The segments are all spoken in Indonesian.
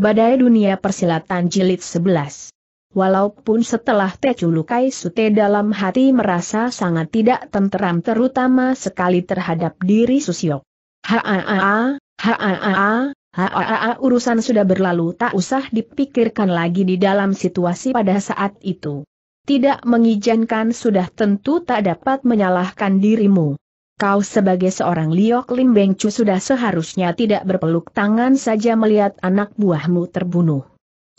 Badai Dunia Persilatan Jilid 11 Walaupun setelah Tecu Lukai Sute dalam hati merasa sangat tidak tenteram terutama sekali terhadap diri Susio. Haa, haa, haa, urusan sudah berlalu tak usah dipikirkan lagi di dalam situasi pada saat itu. Tidak mengizinkan sudah tentu tak dapat menyalahkan dirimu. Kau sebagai seorang Liok Lim Beng Chu sudah seharusnya tidak berpeluk tangan saja melihat anak buahmu terbunuh.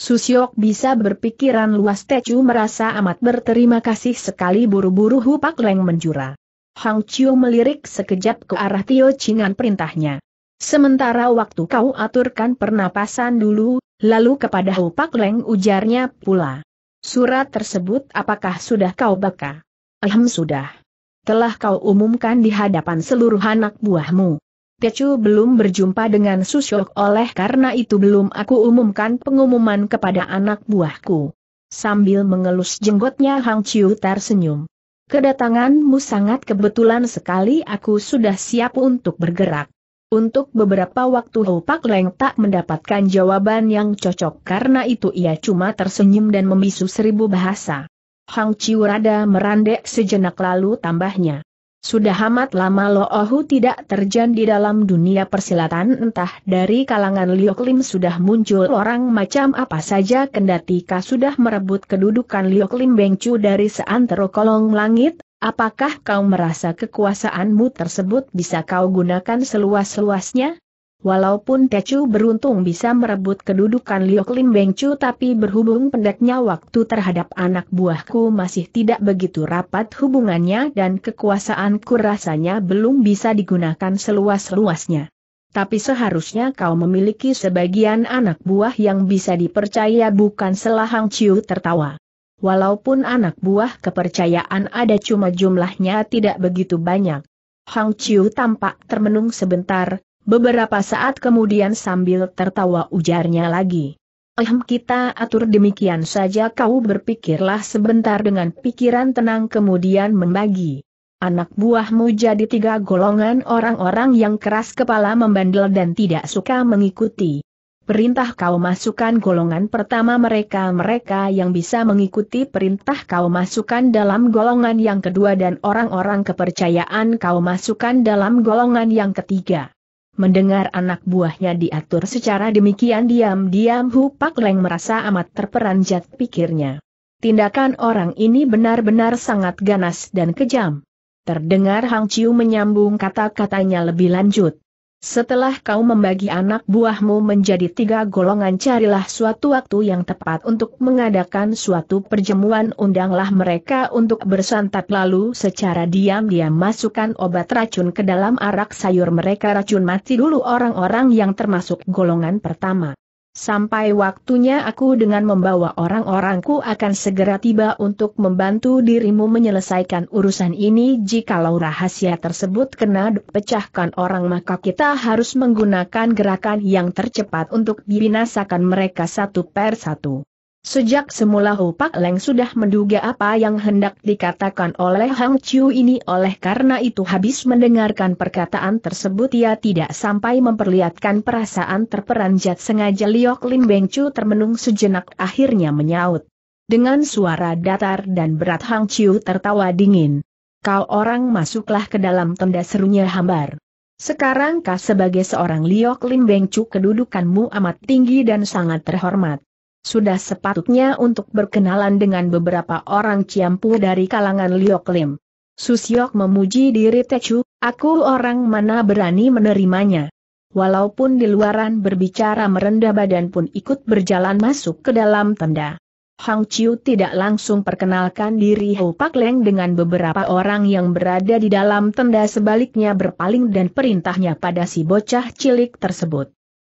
Susiok bisa berpikiran luas Tecu merasa amat berterima kasih sekali buru-buru Hupak Leng menjura. Hang Chiu melirik sekejap ke arah Tio Chingan perintahnya. Sementara waktu kau aturkan pernapasan dulu, lalu kepada Hupak Leng ujarnya pula. Surat tersebut apakah sudah kau baca? Alhamdulillah telah kau umumkan di hadapan seluruh anak buahmu. Pecu belum berjumpa dengan Susyok oleh karena itu belum aku umumkan pengumuman kepada anak buahku. Sambil mengelus jenggotnya Hang Chiu tersenyum. Kedatanganmu sangat kebetulan sekali aku sudah siap untuk bergerak. Untuk beberapa waktu Ho Pak Leng tak mendapatkan jawaban yang cocok karena itu ia cuma tersenyum dan membisu seribu bahasa. Hang Chiu rada merandek sejenak lalu tambahnya. Sudah amat lama Lo Ohu tidak terjan di dalam dunia persilatan entah dari kalangan Liu Klim sudah muncul orang macam apa saja kendatika sudah merebut kedudukan Liu Klim Bengcu dari seantero kolong langit, apakah kau merasa kekuasaanmu tersebut bisa kau gunakan seluas-luasnya? Walaupun Techu beruntung bisa merebut kedudukan Liok Lim Beng Chu tapi berhubung pendeknya waktu terhadap anak buahku masih tidak begitu rapat hubungannya dan kekuasaanku rasanya belum bisa digunakan seluas-luasnya. Tapi seharusnya kau memiliki sebagian anak buah yang bisa dipercaya bukan selahang Chu tertawa. Walaupun anak buah kepercayaan ada cuma jumlahnya tidak begitu banyak. Hang Chiu tampak termenung sebentar, Beberapa saat kemudian sambil tertawa ujarnya lagi. Ehm kita atur demikian saja kau berpikirlah sebentar dengan pikiran tenang kemudian membagi. Anak buahmu jadi tiga golongan orang-orang yang keras kepala membandel dan tidak suka mengikuti. Perintah kau masukkan golongan pertama mereka-mereka yang bisa mengikuti perintah kau masukkan dalam golongan yang kedua dan orang-orang kepercayaan kau masukkan dalam golongan yang ketiga. Mendengar anak buahnya diatur secara demikian diam-diam Hu Pak Leng merasa amat terperanjat pikirnya. Tindakan orang ini benar-benar sangat ganas dan kejam. Terdengar Hang Chiu menyambung kata-katanya lebih lanjut. Setelah kau membagi anak buahmu menjadi tiga golongan carilah suatu waktu yang tepat untuk mengadakan suatu perjemuan undanglah mereka untuk bersantap lalu secara diam-diam masukkan obat racun ke dalam arak sayur mereka racun mati dulu orang-orang yang termasuk golongan pertama. Sampai waktunya aku dengan membawa orang-orangku akan segera tiba untuk membantu dirimu menyelesaikan urusan ini jikalau rahasia tersebut kena pecahkan orang maka kita harus menggunakan gerakan yang tercepat untuk dibinasakan mereka satu per satu. Sejak semula Hu Pak Leng sudah menduga apa yang hendak dikatakan oleh Hang Chiu ini oleh karena itu habis mendengarkan perkataan tersebut ia tidak sampai memperlihatkan perasaan terperanjat sengaja Liok Lin Beng Chu termenung sejenak akhirnya menyaut. Dengan suara datar dan berat Hang Chiu tertawa dingin. Kau orang masuklah ke dalam tenda serunya hambar. Sekarang kau sebagai seorang Liok Lin Beng Chu kedudukanmu amat tinggi dan sangat terhormat. Sudah sepatutnya untuk berkenalan dengan beberapa orang Ciampu dari kalangan Liok Lim. Susiok memuji diri Techu, aku orang mana berani menerimanya. Walaupun di luaran berbicara merendah badan pun ikut berjalan masuk ke dalam tenda. Hang Chiu tidak langsung perkenalkan diri Hou Pak Leng dengan beberapa orang yang berada di dalam tenda sebaliknya berpaling dan perintahnya pada si bocah cilik tersebut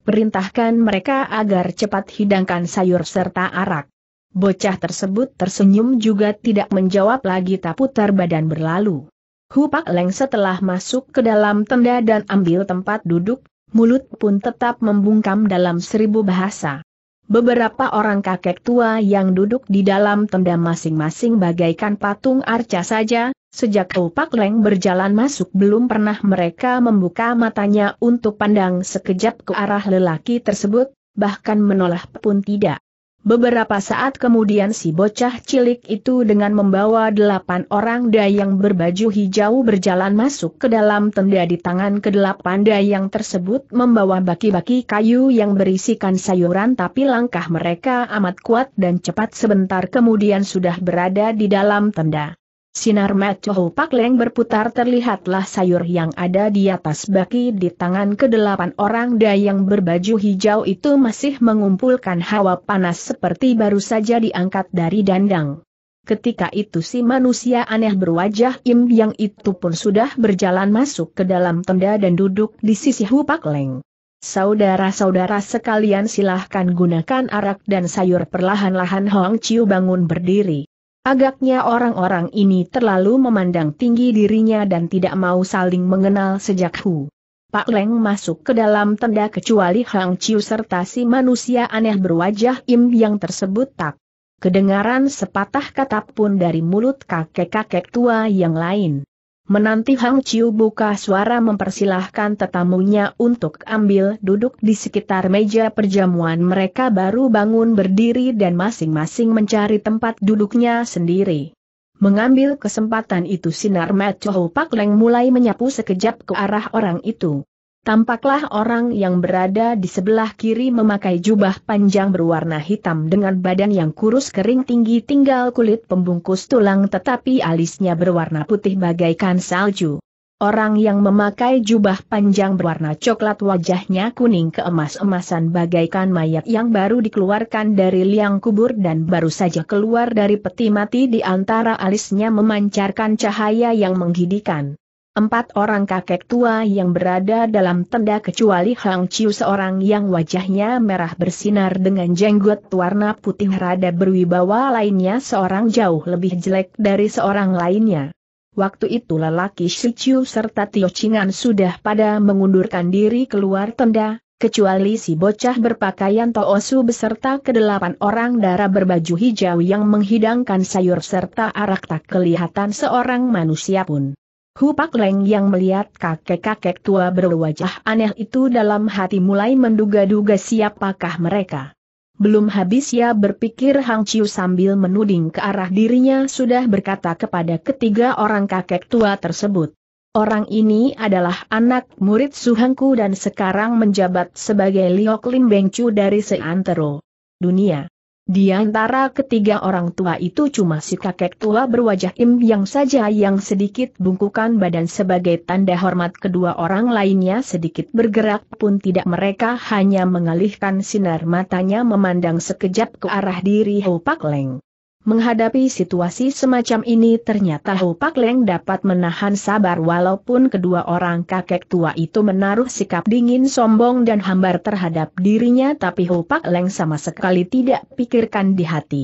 perintahkan mereka agar cepat hidangkan sayur serta arak. Bocah tersebut tersenyum juga tidak menjawab lagi tak putar badan berlalu. Hupak Leng setelah masuk ke dalam tenda dan ambil tempat duduk, mulut pun tetap membungkam dalam seribu bahasa. Beberapa orang kakek tua yang duduk di dalam tenda masing-masing bagaikan patung arca saja, Sejak Pak Leng berjalan masuk belum pernah mereka membuka matanya untuk pandang sekejap ke arah lelaki tersebut, bahkan menolak pun tidak. Beberapa saat kemudian si bocah cilik itu dengan membawa delapan orang dayang berbaju hijau berjalan masuk ke dalam tenda di tangan kedelapan dayang tersebut membawa baki-baki kayu yang berisikan sayuran tapi langkah mereka amat kuat dan cepat sebentar kemudian sudah berada di dalam tenda. Sinar Matchoho Pak Leng berputar terlihatlah sayur yang ada di atas baki di tangan kedelapan orang dayang berbaju hijau itu masih mengumpulkan hawa panas seperti baru saja diangkat dari dandang. Ketika itu si manusia aneh berwajah Im yang itu pun sudah berjalan masuk ke dalam tenda dan duduk di sisi Pak Leng. Saudara-saudara sekalian silahkan gunakan arak dan sayur perlahan-lahan Hong Chiu bangun berdiri. Agaknya orang-orang ini terlalu memandang tinggi dirinya dan tidak mau saling mengenal sejak Hu. Pak Leng masuk ke dalam tenda kecuali Hang Chiu serta si manusia aneh berwajah Im yang tersebut tak. Kedengaran sepatah kata pun dari mulut kakek-kakek tua yang lain. Menanti Hang Chiu buka suara mempersilahkan tetamunya untuk ambil duduk di sekitar meja perjamuan mereka baru bangun berdiri dan masing-masing mencari tempat duduknya sendiri. Mengambil kesempatan itu sinar Mat Chow Pak Leng mulai menyapu sekejap ke arah orang itu. Tampaklah orang yang berada di sebelah kiri memakai jubah panjang berwarna hitam dengan badan yang kurus kering tinggi tinggal kulit pembungkus tulang tetapi alisnya berwarna putih bagaikan salju. Orang yang memakai jubah panjang berwarna coklat wajahnya kuning keemas-emasan bagaikan mayat yang baru dikeluarkan dari liang kubur dan baru saja keluar dari peti mati di antara alisnya memancarkan cahaya yang menghidikan. Empat orang kakek tua yang berada dalam tenda kecuali Hang Chiu seorang yang wajahnya merah bersinar dengan jenggot warna putih rada berwibawa lainnya seorang jauh lebih jelek dari seorang lainnya. Waktu itu lelaki Si Chiu serta Tio Chingan sudah pada mengundurkan diri keluar tenda, kecuali si bocah berpakaian toosu beserta kedelapan orang darah berbaju hijau yang menghidangkan sayur serta arak tak kelihatan seorang manusia pun. Hupak Leng yang melihat kakek-kakek tua berwajah aneh itu dalam hati mulai menduga-duga siapakah mereka. Belum habis ia berpikir Hang Chiu sambil menuding ke arah dirinya sudah berkata kepada ketiga orang kakek tua tersebut. Orang ini adalah anak murid Suhangku dan sekarang menjabat sebagai Liok Lim Beng Bengcu dari Seantero. Dunia. Di antara ketiga orang tua itu cuma si kakek tua berwajah im yang saja yang sedikit bungkukan badan sebagai tanda hormat kedua orang lainnya sedikit bergerak pun tidak mereka hanya mengalihkan sinar matanya memandang sekejap ke arah diri Hou Pak Leng. Menghadapi situasi semacam ini ternyata Hu Pak Leng dapat menahan sabar walaupun kedua orang kakek tua itu menaruh sikap dingin sombong dan hambar terhadap dirinya tapi Hu Pak Leng sama sekali tidak pikirkan di hati.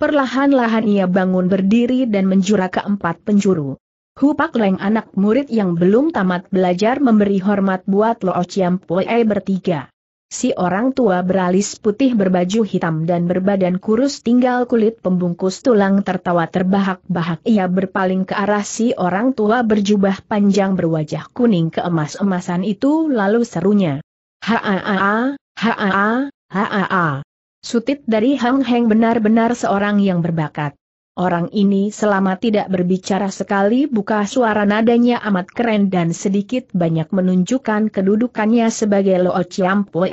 Perlahan-lahan ia bangun berdiri dan menjura ke empat penjuru. Hu Pak Leng anak murid yang belum tamat belajar memberi hormat buat Lo Chiam Pue bertiga. Si orang tua beralis putih berbaju hitam dan berbadan kurus tinggal kulit pembungkus tulang tertawa terbahak-bahak. Ia berpaling ke arah si orang tua berjubah panjang berwajah kuning keemas-emasan itu lalu serunya. Haa, haa, haa, haa. Sutit dari Hang Heng benar-benar seorang yang berbakat. Orang ini selama tidak berbicara sekali buka suara nadanya amat keren dan sedikit banyak menunjukkan kedudukannya sebagai Lo Chiampoe.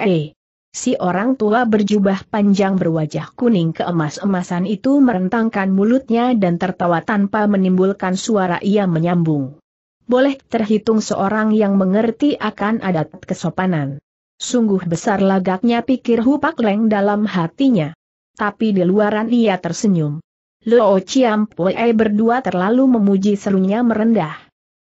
Si orang tua berjubah panjang berwajah kuning keemas-emasan itu merentangkan mulutnya dan tertawa tanpa menimbulkan suara ia menyambung. Boleh terhitung seorang yang mengerti akan adat kesopanan. Sungguh besar lagaknya pikir Hupak Leng dalam hatinya. Tapi di luaran ia tersenyum. Luo Chiam Pue berdua terlalu memuji serunya merendah.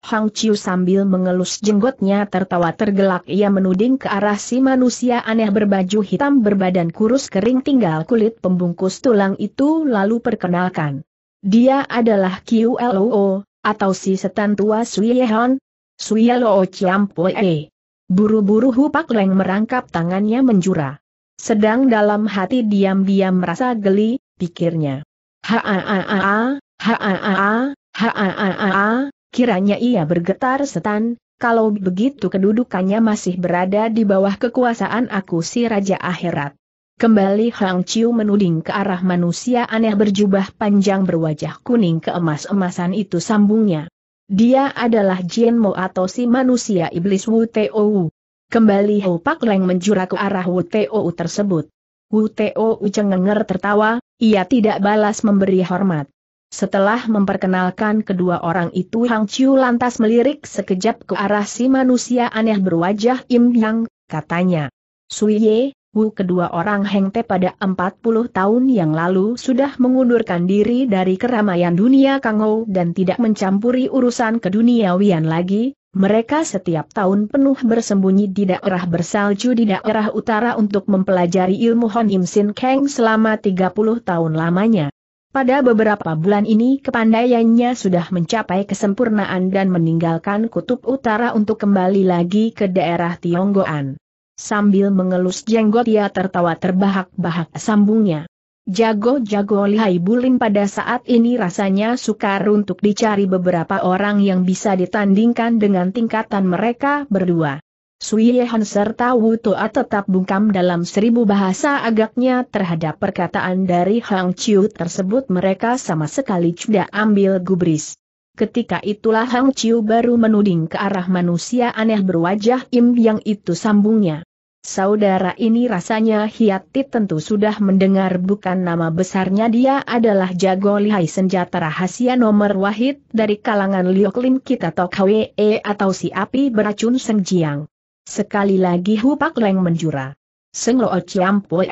Hang Chiu sambil mengelus jenggotnya tertawa tergelak ia menuding ke arah si manusia aneh berbaju hitam berbadan kurus kering tinggal kulit pembungkus tulang itu lalu perkenalkan. Dia adalah Luo, atau si setan tua Sui Yehon. Sui Luo Chiam Pue. Buru-buru Hupak Leng merangkap tangannya menjura. Sedang dalam hati diam-diam merasa geli, pikirnya. Ha-a-a-a, ha-a-a-a, ha-a-a-a, kiranya ia bergetar setan, kalau begitu kedudukannya masih berada di bawah kekuasaan aku si Raja Akhirat. Kembali Hang Chiu menuding ke arah manusia aneh berjubah panjang berwajah kuning keemas-emasan itu sambungnya. Dia adalah Jin Mo atau si manusia iblis Wu Teo. Kembali Ho Pak Leng menjura ke arah Wu Teo tersebut. Wu Teo cengenger tertawa, ia tidak balas memberi hormat. Setelah memperkenalkan kedua orang itu Hang Chiu lantas melirik sekejap ke arah si manusia aneh berwajah Im Yang, katanya. Sui Ye, Wu kedua orang Heng Te pada 40 tahun yang lalu sudah mengundurkan diri dari keramaian dunia Kang Kangou dan tidak mencampuri urusan keduniawian lagi, mereka setiap tahun penuh bersembunyi di daerah bersalju di daerah utara untuk mempelajari ilmu Hon Im Sin Kang selama 30 tahun lamanya. Pada beberapa bulan ini kepandaiannya sudah mencapai kesempurnaan dan meninggalkan kutub utara untuk kembali lagi ke daerah Tionggoan. Sambil mengelus jenggot ia tertawa terbahak-bahak sambungnya. Jago-jago lihai Bulim pada saat ini rasanya sukar untuk dicari beberapa orang yang bisa ditandingkan dengan tingkatan mereka berdua. Sui Yehan serta Wu Toa tetap bungkam dalam seribu bahasa agaknya terhadap perkataan dari Hang Chiu tersebut mereka sama sekali tidak ambil gubris. Ketika itulah Hang Chiu baru menuding ke arah manusia aneh berwajah Im yang itu sambungnya. Saudara ini rasanya Hiati tentu sudah mendengar bukan nama besarnya dia adalah jago lihai senjata rahasia nomor wahid dari kalangan Lioklim kita Tokhwe atau si api beracun Senjiang. Sekali lagi Hupak Leng menjura. Seng Lo Chiampoe.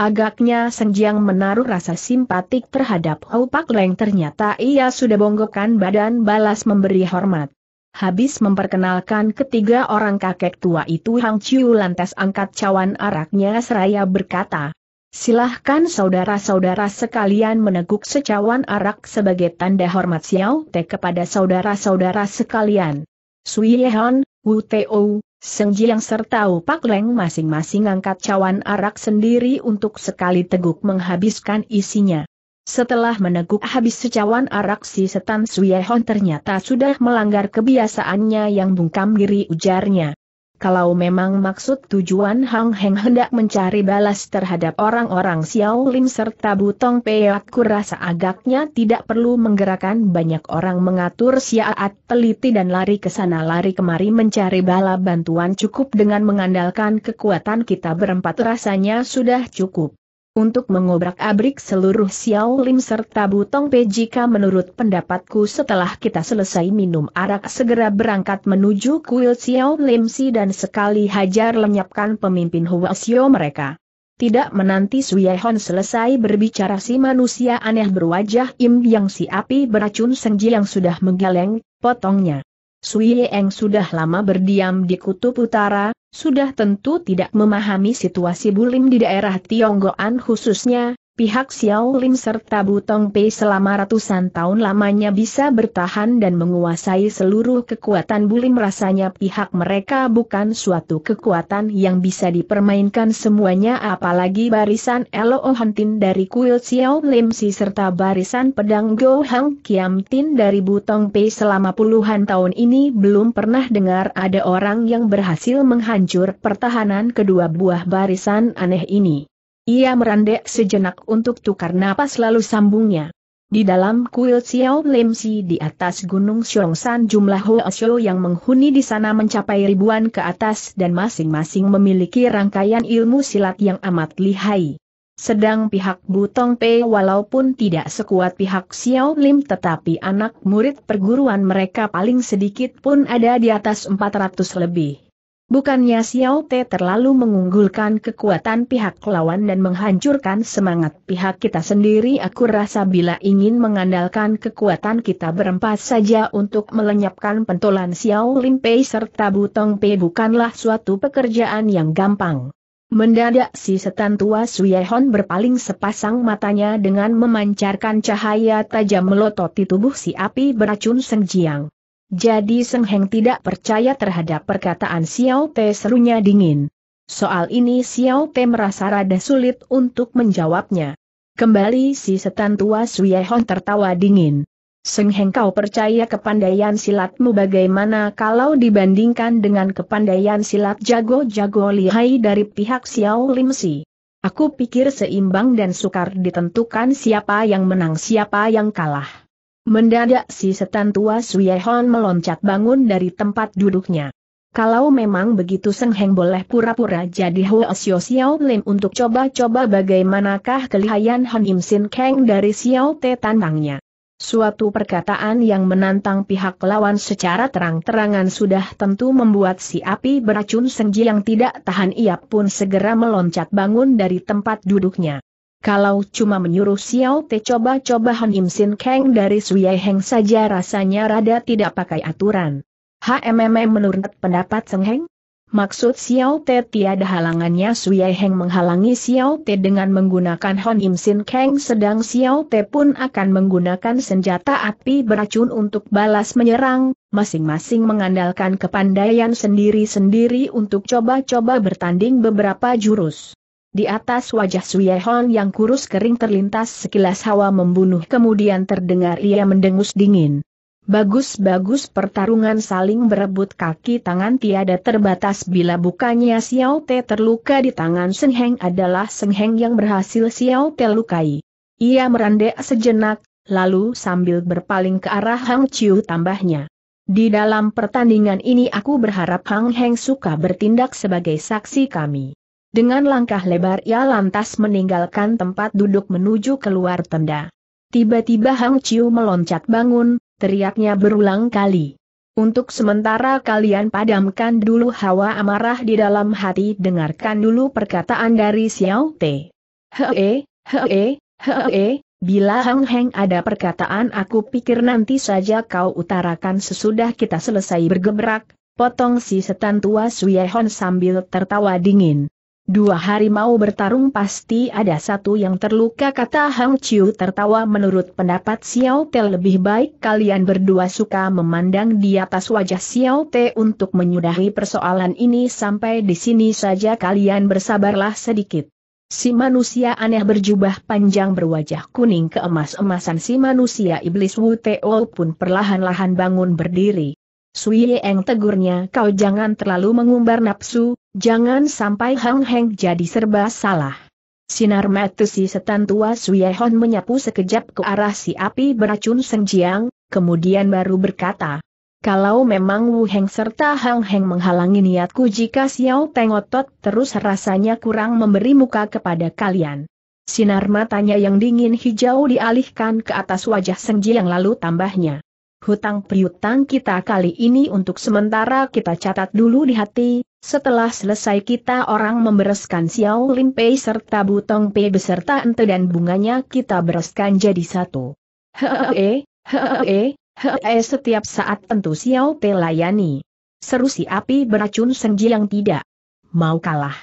Agaknya Senjiang menaruh rasa simpatik terhadap Hupak Leng ternyata ia sudah bonggokan badan balas memberi hormat. Habis memperkenalkan ketiga orang kakek tua itu Hang Chiu lantas angkat cawan araknya seraya berkata, Silahkan saudara-saudara sekalian meneguk secawan arak sebagai tanda hormat Xiao Te kepada saudara-saudara sekalian. Sui Yehan, Wu Teo, Seng Jiang serta Wu Pak Leng masing-masing angkat cawan arak sendiri untuk sekali teguk menghabiskan isinya. Setelah meneguk habis secawan arak si setan Suyehon ternyata sudah melanggar kebiasaannya yang bungkam diri ujarnya. Kalau memang maksud tujuan Hang Heng hendak mencari balas terhadap orang-orang Xiao Lim serta Butong Peak kurasa agaknya tidak perlu menggerakkan banyak orang mengatur siaat teliti dan lari ke sana lari kemari mencari bala bantuan cukup dengan mengandalkan kekuatan kita berempat rasanya sudah cukup untuk mengobrak-abrik seluruh Xiao Lim serta Butong Pe jika menurut pendapatku setelah kita selesai minum arak segera berangkat menuju kuil Xiao Lim Si dan sekali hajar lenyapkan pemimpin Hua Xiao mereka. Tidak menanti Su Hon selesai berbicara si manusia aneh berwajah Im yang si api beracun senji yang sudah menggeleng, potongnya. Su Suyeng sudah lama berdiam di kutub utara, sudah tentu tidak memahami situasi bulim di daerah Tionggoan khususnya, Pihak Xiao Lim serta Butong Pei selama ratusan tahun lamanya bisa bertahan dan menguasai seluruh kekuatan Bulim rasanya pihak mereka bukan suatu kekuatan yang bisa dipermainkan semuanya apalagi barisan Elo Hantin dari kuil Xiao Lim Si serta barisan pedang Go Hang Kiam Tin dari Butong Pei selama puluhan tahun ini belum pernah dengar ada orang yang berhasil menghancur pertahanan kedua buah barisan aneh ini. Ia merandek sejenak untuk tukar napas lalu sambungnya. Di dalam kuil Xiao Lim Si di atas Gunung Xiongshan jumlah Xiao yang menghuni di sana mencapai ribuan ke atas dan masing-masing memiliki rangkaian ilmu silat yang amat lihai. Sedang pihak Butong Pei walaupun tidak sekuat pihak Xiao Lim tetapi anak murid perguruan mereka paling sedikit pun ada di atas 400 lebih. Bukannya Xiao Te terlalu mengunggulkan kekuatan pihak lawan dan menghancurkan semangat pihak kita sendiri aku rasa bila ingin mengandalkan kekuatan kita berempat saja untuk melenyapkan pentolan Xiao Lin Pei serta Butong Pei bukanlah suatu pekerjaan yang gampang. Mendadak si setan tua Suyehon berpaling sepasang matanya dengan memancarkan cahaya tajam melototi tubuh si api beracun Seng Jiang. Jadi Seng Heng tidak percaya terhadap perkataan Xiao Te serunya dingin. Soal ini Xiao Te merasa rada sulit untuk menjawabnya. Kembali si setan tua Hon tertawa dingin. Seng Heng kau percaya kepandaian silatmu bagaimana kalau dibandingkan dengan kepandaian silat jago-jago lihai dari pihak Xiao Lim Si? Aku pikir seimbang dan sukar ditentukan siapa yang menang siapa yang kalah. Mendadak si setan tua Suyehon meloncat bangun dari tempat duduknya. Kalau memang begitu Seng Heng boleh pura-pura jadi Huo Xiao Xiao Lim untuk coba-coba bagaimanakah kelihayan Han Im Sin Kang dari Xiao Te tantangnya. Suatu perkataan yang menantang pihak lawan secara terang-terangan sudah tentu membuat si api beracun Ji yang tidak tahan ia pun segera meloncat bangun dari tempat duduknya. Kalau cuma menyuruh Xiao Te coba-coba Han Sin Kang dari Suyai Heng saja rasanya rada tidak pakai aturan. HMM menurut pendapat Seng Heng? Maksud Xiao Te tiada halangannya Suyai Heng menghalangi Xiao Te dengan menggunakan Han Sin Kang sedang Xiao Te pun akan menggunakan senjata api beracun untuk balas menyerang, masing-masing mengandalkan kepandaian sendiri-sendiri untuk coba-coba bertanding beberapa jurus. Di atas wajah Suyehon yang kurus kering terlintas sekilas hawa membunuh kemudian terdengar ia mendengus dingin. Bagus-bagus pertarungan saling berebut kaki tangan tiada terbatas bila bukannya Xiao Te terluka di tangan Seng Heng adalah Seng Heng yang berhasil Xiao Te lukai. Ia merendek sejenak, lalu sambil berpaling ke arah Hang Chiu tambahnya. Di dalam pertandingan ini aku berharap Hang Heng suka bertindak sebagai saksi kami. Dengan langkah lebar ia lantas meninggalkan tempat duduk menuju keluar tenda. Tiba-tiba Hang Chiu meloncat bangun, teriaknya berulang kali. Untuk sementara kalian padamkan dulu hawa amarah di dalam hati dengarkan dulu perkataan dari Xiao Te. Hee, hee, hee, bila Hang Heng ada perkataan aku pikir nanti saja kau utarakan sesudah kita selesai bergebrak, potong si setan tua Hon sambil tertawa dingin. Dua hari mau bertarung pasti ada satu yang terluka kata Hang Chiu tertawa menurut pendapat Xiao Te lebih baik kalian berdua suka memandang di atas wajah Xiao Te untuk menyudahi persoalan ini sampai di sini saja kalian bersabarlah sedikit. Si manusia aneh berjubah panjang berwajah kuning keemas-emasan si manusia iblis Wu Teo pun perlahan-lahan bangun berdiri. Sui Yeng tegurnya kau jangan terlalu mengumbar nafsu, jangan sampai Hang Heng jadi serba salah. Sinar mata si setan tua Sui Hon menyapu sekejap ke arah si api beracun Senjiang, kemudian baru berkata, kalau memang Wu Heng serta Hang Heng menghalangi niatku jika Xiao Teng Otot terus rasanya kurang memberi muka kepada kalian. Sinar matanya yang dingin hijau dialihkan ke atas wajah Sengji yang lalu tambahnya hutang piutang kita kali ini untuk sementara kita catat dulu di hati, setelah selesai kita orang membereskan Xiao Lin Pei serta Butong Pei beserta ente dan bunganya kita bereskan jadi satu. Hehehe, hehehe, hehehe setiap saat tentu Xiao Pei layani. Seru si api beracun senji yang tidak mau kalah.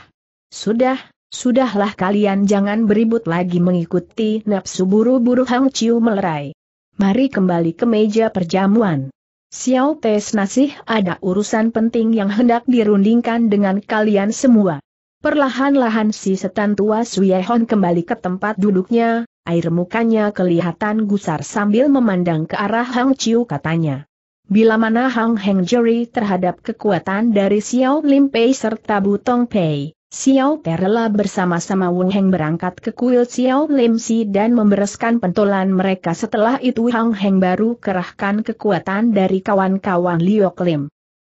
Sudah, sudahlah kalian jangan beribut lagi mengikuti nafsu buru-buru Hang Chiu melerai mari kembali ke meja perjamuan. Xiao Tes nasih ada urusan penting yang hendak dirundingkan dengan kalian semua. Perlahan-lahan si setan tua Suyehon kembali ke tempat duduknya, air mukanya kelihatan gusar sambil memandang ke arah Hang Chiu katanya. Bila mana Hang Heng Jeri terhadap kekuatan dari Xiao Lim Pei serta Butong Pei, Xiao Perla bersama-sama Wu Heng berangkat ke kuil Xiao Lim Si dan membereskan pentolan mereka setelah itu Hang Heng baru kerahkan kekuatan dari kawan-kawan Liok Lim.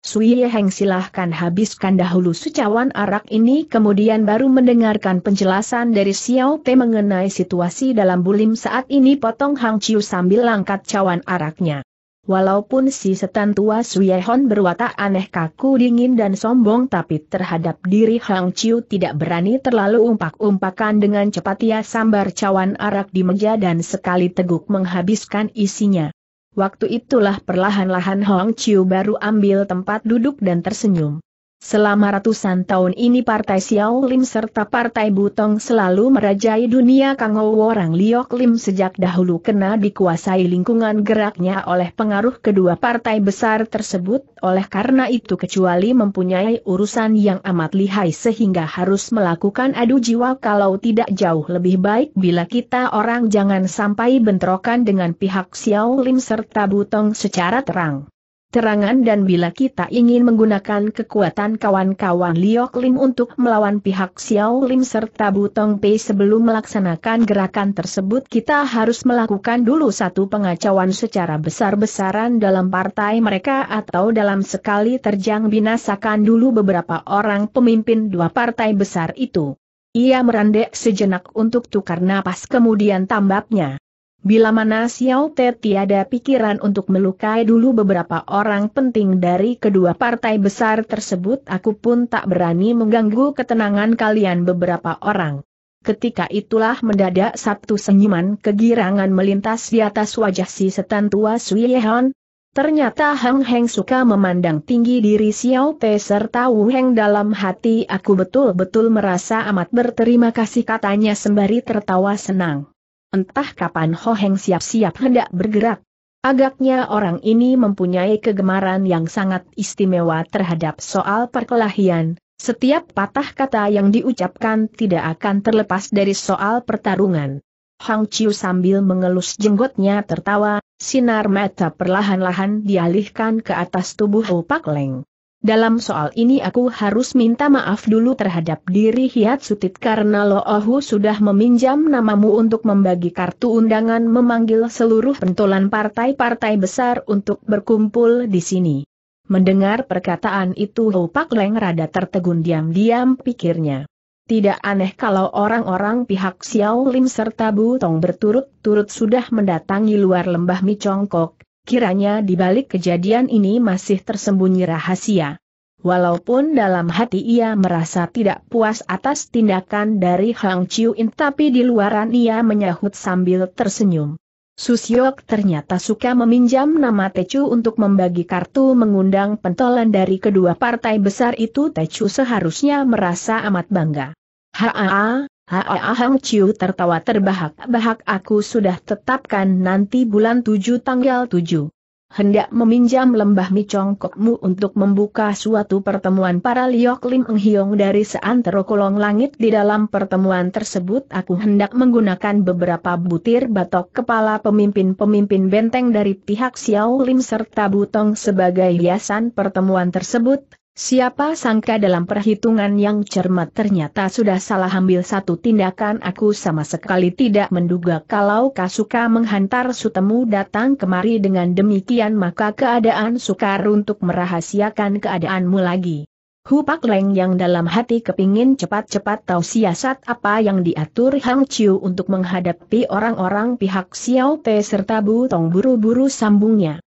Sui Heng silahkan habiskan dahulu secawan arak ini kemudian baru mendengarkan penjelasan dari Xiao Te mengenai situasi dalam bulim saat ini potong Hang Chiu sambil langkat cawan araknya. Walaupun si setan tua Suyehon berwatak aneh kaku dingin dan sombong tapi terhadap diri Hang Chiu tidak berani terlalu umpak-umpakan dengan cepat ia sambar cawan arak di meja dan sekali teguk menghabiskan isinya. Waktu itulah perlahan-lahan Hong Chiu baru ambil tempat duduk dan tersenyum. Selama ratusan tahun ini Partai Xiao Lim serta Partai Butong selalu merajai dunia Kangou orang Liok Lim sejak dahulu kena dikuasai lingkungan geraknya oleh pengaruh kedua partai besar tersebut, oleh karena itu kecuali mempunyai urusan yang amat lihai sehingga harus melakukan adu jiwa kalau tidak jauh lebih baik bila kita orang jangan sampai bentrokan dengan pihak Xiao Lim serta Butong secara terang terangan dan bila kita ingin menggunakan kekuatan kawan-kawan Liok Lim untuk melawan pihak Xiao Lim serta Butong Pei sebelum melaksanakan gerakan tersebut kita harus melakukan dulu satu pengacauan secara besar-besaran dalam partai mereka atau dalam sekali terjang binasakan dulu beberapa orang pemimpin dua partai besar itu. Ia merandek sejenak untuk tukar napas kemudian tambapnya. Bila mana Xiao Te tiada pikiran untuk melukai dulu beberapa orang penting dari kedua partai besar tersebut aku pun tak berani mengganggu ketenangan kalian beberapa orang. Ketika itulah mendadak satu senyuman kegirangan melintas di atas wajah si setan tua Sui Yehan. Ternyata Hang Heng suka memandang tinggi diri Xiao Te serta Wu Heng dalam hati aku betul-betul merasa amat berterima kasih katanya sembari tertawa senang. Entah kapan Ho Heng siap-siap hendak bergerak. Agaknya orang ini mempunyai kegemaran yang sangat istimewa terhadap soal perkelahian. Setiap patah kata yang diucapkan tidak akan terlepas dari soal pertarungan. Hang Chiu sambil mengelus jenggotnya tertawa, sinar mata perlahan-lahan dialihkan ke atas tubuh Ho Pak Leng. Dalam soal ini aku harus minta maaf dulu terhadap diri Hiat Sutit karena Lo Ohu sudah meminjam namamu untuk membagi kartu undangan memanggil seluruh pentolan partai-partai besar untuk berkumpul di sini. Mendengar perkataan itu Ho Pak Leng rada tertegun diam-diam pikirnya. Tidak aneh kalau orang-orang pihak Xiao Lim serta Bu Tong berturut-turut sudah mendatangi luar lembah Mi Kok, kiranya di balik kejadian ini masih tersembunyi rahasia. Walaupun dalam hati ia merasa tidak puas atas tindakan dari Hang Chiu tapi di luaran ia menyahut sambil tersenyum. Susyok ternyata suka meminjam nama Techu untuk membagi kartu mengundang pentolan dari kedua partai besar itu Techu seharusnya merasa amat bangga. Haa, Haaham Chiu tertawa terbahak-bahak aku sudah tetapkan nanti bulan tujuh tanggal tujuh. Hendak meminjam lembah mi congkokmu untuk membuka suatu pertemuan para liok lim enghiong dari seantero kolong langit di dalam pertemuan tersebut aku hendak menggunakan beberapa butir batok kepala pemimpin-pemimpin benteng dari pihak Xiao Lim serta Butong sebagai hiasan pertemuan tersebut Siapa sangka dalam perhitungan yang cermat ternyata sudah salah ambil satu tindakan aku sama sekali tidak menduga kalau Kasuka menghantar Sutemu datang kemari dengan demikian maka keadaan sukar untuk merahasiakan keadaanmu lagi. Hupak Leng yang dalam hati kepingin cepat-cepat tahu siasat apa yang diatur Hang Chiu untuk menghadapi orang-orang pihak Xiao Te serta Bu Tong buru-buru sambungnya.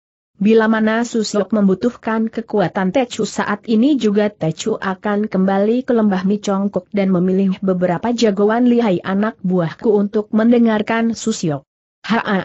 Bila mana Susyok membutuhkan kekuatan Techu saat ini juga Techu akan kembali ke lembah Micongkok dan memilih beberapa jagoan lihai anak buahku untuk mendengarkan Susyok. Haa,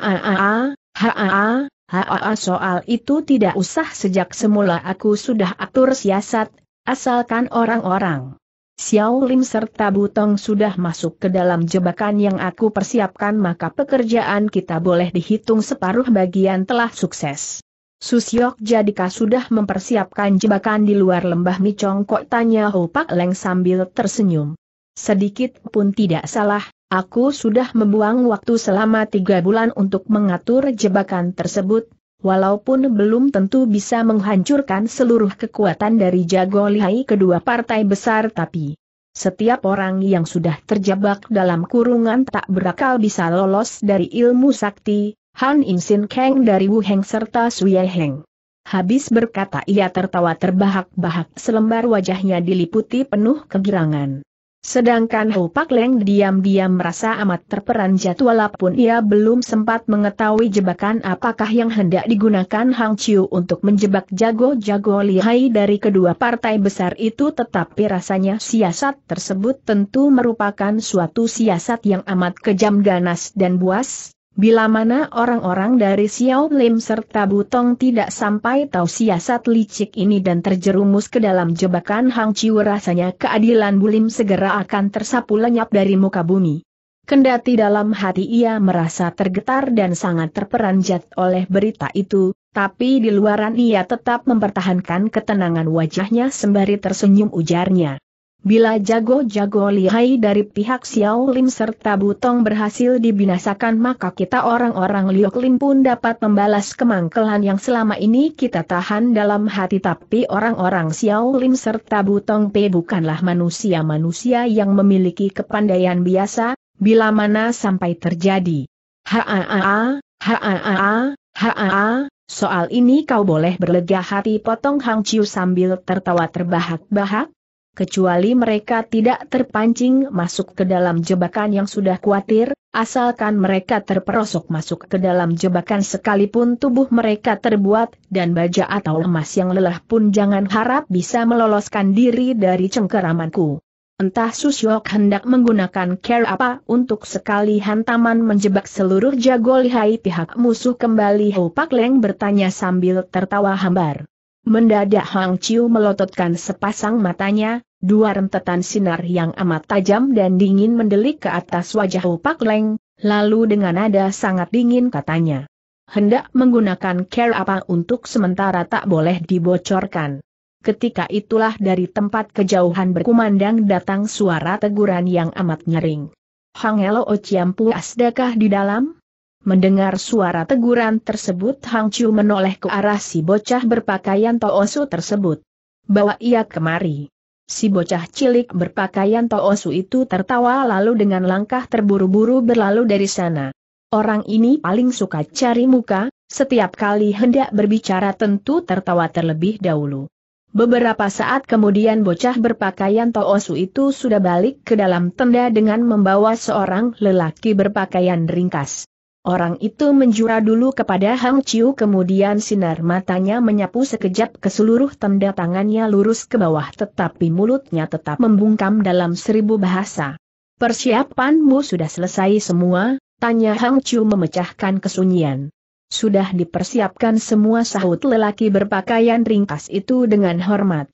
haa, haa, soal itu tidak usah sejak semula aku sudah atur siasat, asalkan orang-orang. Xiao Lim serta Butong sudah masuk ke dalam jebakan yang aku persiapkan maka pekerjaan kita boleh dihitung separuh bagian telah sukses. Susiok jadikah sudah mempersiapkan jebakan di luar lembah Micong kok tanya Ho Pak Leng sambil tersenyum. Sedikit pun tidak salah, aku sudah membuang waktu selama tiga bulan untuk mengatur jebakan tersebut, walaupun belum tentu bisa menghancurkan seluruh kekuatan dari jago lihai kedua partai besar tapi... Setiap orang yang sudah terjebak dalam kurungan tak berakal bisa lolos dari ilmu sakti, Han Sin Kang dari Wu Heng serta Su Ye Heng. Habis berkata ia tertawa terbahak-bahak selembar wajahnya diliputi penuh kegirangan. Sedangkan Ho Pak Leng diam-diam merasa amat terperanjat walaupun ia belum sempat mengetahui jebakan apakah yang hendak digunakan Hang Chiu untuk menjebak jago-jago lihai dari kedua partai besar itu tetapi rasanya siasat tersebut tentu merupakan suatu siasat yang amat kejam ganas dan buas, Bila mana orang-orang dari Xiao Lim serta Butong tidak sampai tahu siasat licik ini dan terjerumus ke dalam jebakan Hang Chiu rasanya keadilan Bulim segera akan tersapu lenyap dari muka bumi. Kendati dalam hati ia merasa tergetar dan sangat terperanjat oleh berita itu, tapi di luaran ia tetap mempertahankan ketenangan wajahnya sembari tersenyum ujarnya. Bila jago-jago lihai dari pihak Xiao Lim serta Butong berhasil dibinasakan maka kita orang-orang Liok Lim pun dapat membalas kemangkelan yang selama ini kita tahan dalam hati tapi orang-orang Xiao Lim serta Butong P bukanlah manusia-manusia yang memiliki kepandaian biasa, bila mana sampai terjadi. Haa, haa, haa, soal ini kau boleh berlega hati potong Hang Chiu sambil tertawa terbahak-bahak, kecuali mereka tidak terpancing masuk ke dalam jebakan yang sudah khawatir, asalkan mereka terperosok masuk ke dalam jebakan sekalipun tubuh mereka terbuat, dan baja atau emas yang lelah pun jangan harap bisa meloloskan diri dari cengkeramanku. Entah Susyok hendak menggunakan care apa untuk sekali hantaman menjebak seluruh jago lihai pihak musuh kembali Ho Pak Leng bertanya sambil tertawa hambar. Mendadak Hang Chiu melototkan sepasang matanya, dua rentetan sinar yang amat tajam dan dingin mendelik ke atas wajah Upak Leng, lalu dengan nada sangat dingin katanya. Hendak menggunakan care apa untuk sementara tak boleh dibocorkan. Ketika itulah dari tempat kejauhan berkumandang datang suara teguran yang amat nyering. Hang Elo Ociampu asdakah di dalam? Mendengar suara teguran tersebut Hang Chu menoleh ke arah si bocah berpakaian toosu tersebut. Bawa ia kemari. Si bocah cilik berpakaian toosu itu tertawa lalu dengan langkah terburu-buru berlalu dari sana. Orang ini paling suka cari muka, setiap kali hendak berbicara tentu tertawa terlebih dahulu. Beberapa saat kemudian bocah berpakaian toosu itu sudah balik ke dalam tenda dengan membawa seorang lelaki berpakaian ringkas. Orang itu menjura dulu kepada Hang Chiu kemudian sinar matanya menyapu sekejap ke seluruh tanda tangannya lurus ke bawah tetapi mulutnya tetap membungkam dalam seribu bahasa. Persiapanmu sudah selesai semua, tanya Hang Chiu memecahkan kesunyian. Sudah dipersiapkan semua sahut lelaki berpakaian ringkas itu dengan hormat.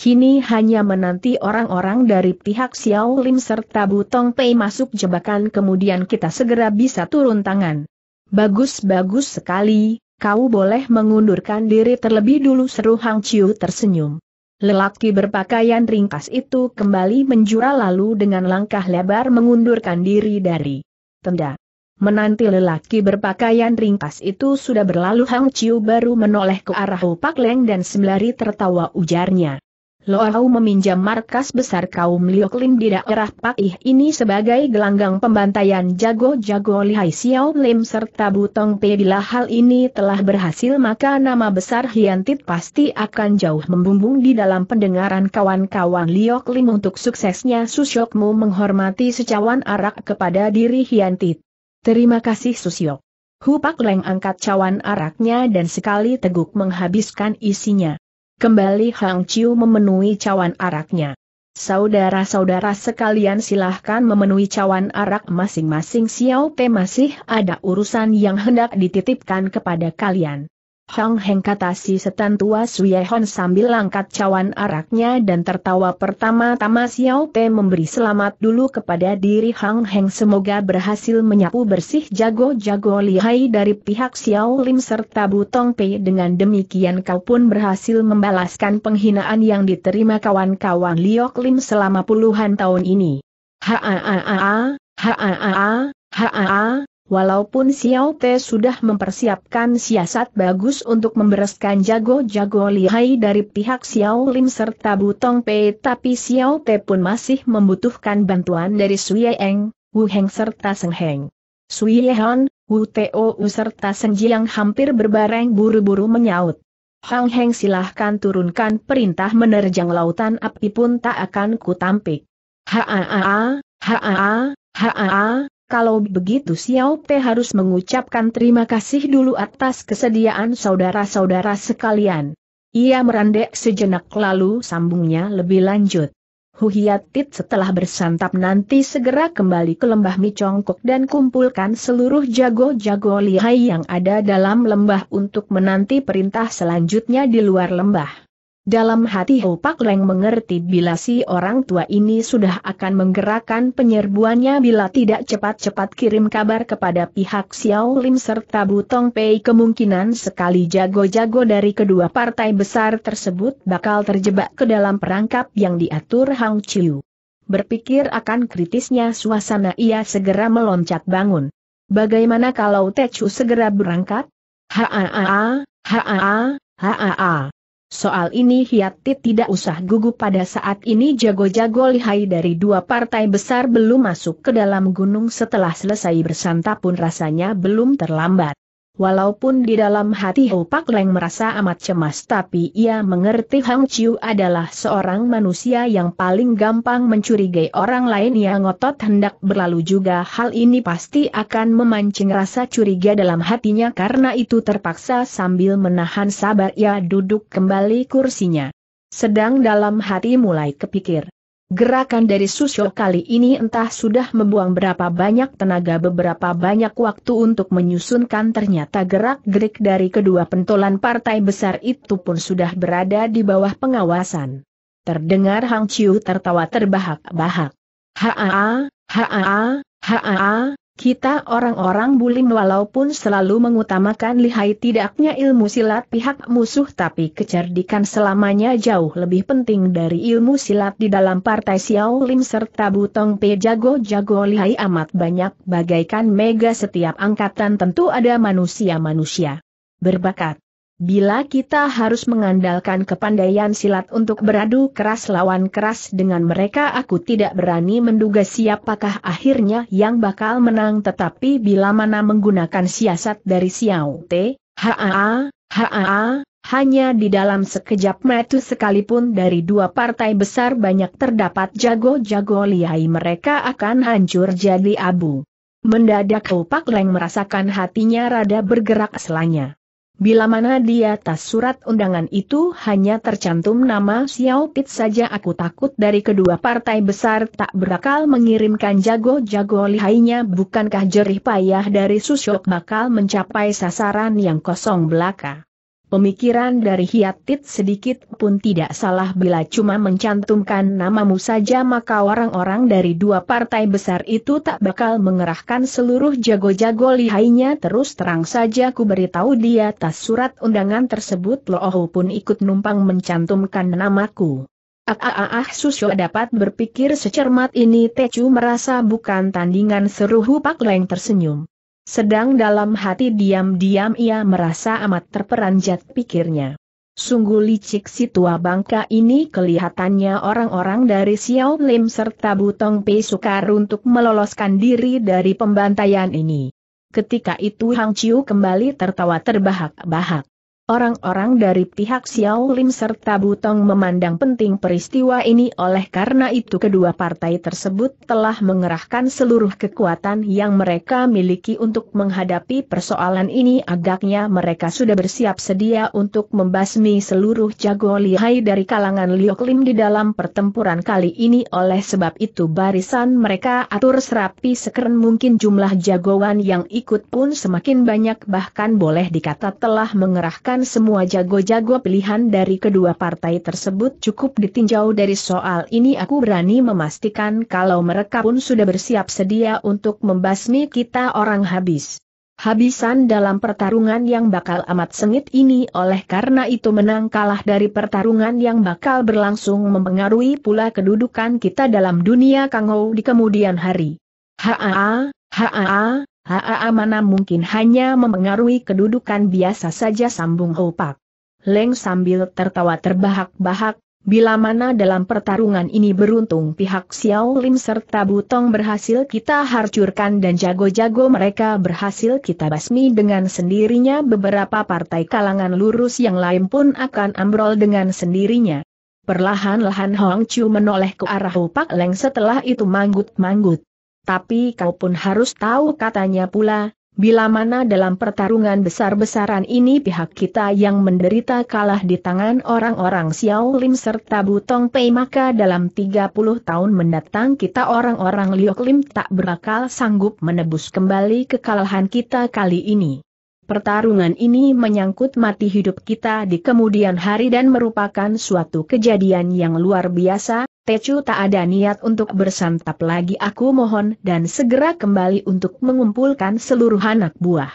Kini hanya menanti orang-orang dari pihak Xiao Lim serta Butong Pei masuk jebakan kemudian kita segera bisa turun tangan. Bagus-bagus sekali, kau boleh mengundurkan diri terlebih dulu seru Hang Chiu tersenyum. Lelaki berpakaian ringkas itu kembali menjura lalu dengan langkah lebar mengundurkan diri dari tenda. Menanti lelaki berpakaian ringkas itu sudah berlalu Hang Chiu baru menoleh ke arah Pak Leng dan sembari tertawa ujarnya. Loau meminjam markas besar kaum Lioklin di daerah Pakih ini sebagai gelanggang pembantaian jago-jago lihai Xiao Lim serta Butong Pe bila hal ini telah berhasil maka nama besar Hiantit pasti akan jauh membumbung di dalam pendengaran kawan-kawan Lioklin untuk suksesnya Susyokmu menghormati secawan arak kepada diri Hiantit. Terima kasih Susyok. Hupak Leng angkat cawan araknya dan sekali teguk menghabiskan isinya. Kembali Hang Chiu memenuhi cawan araknya. Saudara-saudara sekalian silahkan memenuhi cawan arak masing-masing Xiao Te masih ada urusan yang hendak dititipkan kepada kalian. Hang Heng kata si setan tua Suyehon sambil langkat cawan araknya dan tertawa pertama-tama Xiao Te memberi selamat dulu kepada diri Hang Heng semoga berhasil menyapu bersih jago-jago lihai dari pihak Xiao Lim serta Butong Pei dengan demikian kau pun berhasil membalaskan penghinaan yang diterima kawan-kawan Liok Lim selama puluhan tahun ini. Ha ha ha ha ha ha ha ha ha Walaupun Xiao Te sudah mempersiapkan siasat bagus untuk membereskan jago-jago lihai dari pihak Xiao Lim serta Butong Pei tapi Xiao Te pun masih membutuhkan bantuan dari Sui Eng, Wu Heng serta Seng Heng. Sui Yehan, Wu Teo U serta Seng Jiang hampir berbareng buru-buru menyaut. Hang Heng silahkan turunkan perintah menerjang lautan api pun tak akan kutampik. ha haa, haa. ha ha kalau begitu Xiao Pe harus mengucapkan terima kasih dulu atas kesediaan saudara-saudara sekalian. Ia merendek sejenak lalu sambungnya lebih lanjut. Hiatit setelah bersantap nanti segera kembali ke lembah Micongkok dan kumpulkan seluruh jago-jago lihai yang ada dalam lembah untuk menanti perintah selanjutnya di luar lembah. Dalam hati Ho Pak Leng mengerti bila si orang tua ini sudah akan menggerakkan penyerbuannya bila tidak cepat-cepat kirim kabar kepada pihak Xiao Lim serta Butong Pei kemungkinan sekali jago-jago dari kedua partai besar tersebut bakal terjebak ke dalam perangkap yang diatur Hang Chiu. Berpikir akan kritisnya suasana ia segera meloncat bangun. Bagaimana kalau Techu segera berangkat? Haa, haa, haa. haa, Soal ini Hiatit tidak usah gugup pada saat ini jago-jago lihai dari dua partai besar belum masuk ke dalam gunung setelah selesai bersantap pun rasanya belum terlambat. Walaupun di dalam hati Ho Pak Leng merasa amat cemas tapi ia mengerti Hang Chiu adalah seorang manusia yang paling gampang mencurigai orang lain yang ngotot hendak berlalu juga hal ini pasti akan memancing rasa curiga dalam hatinya karena itu terpaksa sambil menahan sabar ia duduk kembali kursinya. Sedang dalam hati mulai kepikir. Gerakan dari Susyo kali ini entah sudah membuang berapa banyak tenaga beberapa banyak waktu untuk menyusunkan ternyata gerak-gerik dari kedua pentolan partai besar itu pun sudah berada di bawah pengawasan. Terdengar Hang Chiu tertawa terbahak-bahak. Haa, haa, haa, haa, kita orang-orang bulim walaupun selalu mengutamakan lihai tidaknya ilmu silat pihak musuh tapi kecerdikan selamanya jauh lebih penting dari ilmu silat di dalam partai Xiao Lim serta Butong Pe jago-jago lihai amat banyak bagaikan mega setiap angkatan tentu ada manusia-manusia berbakat. Bila kita harus mengandalkan kepandaian silat untuk beradu keras lawan keras dengan mereka aku tidak berani menduga siapakah akhirnya yang bakal menang tetapi bila mana menggunakan siasat dari Xiao Te, haa, haa, hanya di dalam sekejap metu sekalipun dari dua partai besar banyak terdapat jago-jago lihai mereka akan hancur jadi abu. Mendadak Opak Leng merasakan hatinya rada bergerak selanya. Bila mana di atas surat undangan itu hanya tercantum nama Xiao Pit saja aku takut dari kedua partai besar tak berakal mengirimkan jago-jago lihainya bukankah jerih payah dari Susyok bakal mencapai sasaran yang kosong belaka. Pemikiran dari Hiatit sedikit pun tidak salah bila cuma mencantumkan namamu saja maka orang-orang dari dua partai besar itu tak bakal mengerahkan seluruh jago-jago lihainya terus terang saja ku beritahu di atas surat undangan tersebut Loohu pun ikut numpang mencantumkan namaku. Ah, ah, ah, ah Susyo dapat berpikir secermat ini Tecu merasa bukan tandingan seru Pak Leng tersenyum. Sedang dalam hati diam-diam ia merasa amat terperanjat pikirnya. Sungguh licik si tua bangka ini kelihatannya orang-orang dari Xiao Lim serta Butong Pei sukar untuk meloloskan diri dari pembantaian ini. Ketika itu Hang Chiu kembali tertawa terbahak-bahak. Orang-orang dari pihak Xiao Lim serta Butong memandang penting peristiwa ini oleh karena itu kedua partai tersebut telah mengerahkan seluruh kekuatan yang mereka miliki untuk menghadapi persoalan ini agaknya mereka sudah bersiap sedia untuk membasmi seluruh jago lihai dari kalangan Liok Lim di dalam pertempuran kali ini oleh sebab itu barisan mereka atur serapi sekeren mungkin jumlah jagoan yang ikut pun semakin banyak bahkan boleh dikata telah mengerahkan Bahkan semua jago-jago pilihan dari kedua partai tersebut cukup ditinjau dari soal ini aku berani memastikan kalau mereka pun sudah bersiap sedia untuk membasmi kita orang habis. Habisan dalam pertarungan yang bakal amat sengit ini oleh karena itu menang kalah dari pertarungan yang bakal berlangsung mempengaruhi pula kedudukan kita dalam dunia kangou di kemudian hari. Haa, haa, Haa mana mungkin hanya memengaruhi kedudukan biasa saja sambung opak. Leng sambil tertawa terbahak-bahak, bila mana dalam pertarungan ini beruntung pihak Xiao Lim serta Butong berhasil kita harcurkan dan jago-jago mereka berhasil kita basmi dengan sendirinya beberapa partai kalangan lurus yang lain pun akan ambrol dengan sendirinya. Perlahan-lahan Hong Chu menoleh ke arah opak Leng setelah itu manggut-manggut. Tapi kau pun harus tahu katanya pula, bila mana dalam pertarungan besar-besaran ini pihak kita yang menderita kalah di tangan orang-orang Xiao Lim serta Butong Pei maka dalam 30 tahun mendatang kita orang-orang Liok Lim tak berakal sanggup menebus kembali kekalahan kita kali ini pertarungan ini menyangkut mati hidup kita di kemudian hari dan merupakan suatu kejadian yang luar biasa, Tecu tak ada niat untuk bersantap lagi aku mohon dan segera kembali untuk mengumpulkan seluruh anak buah.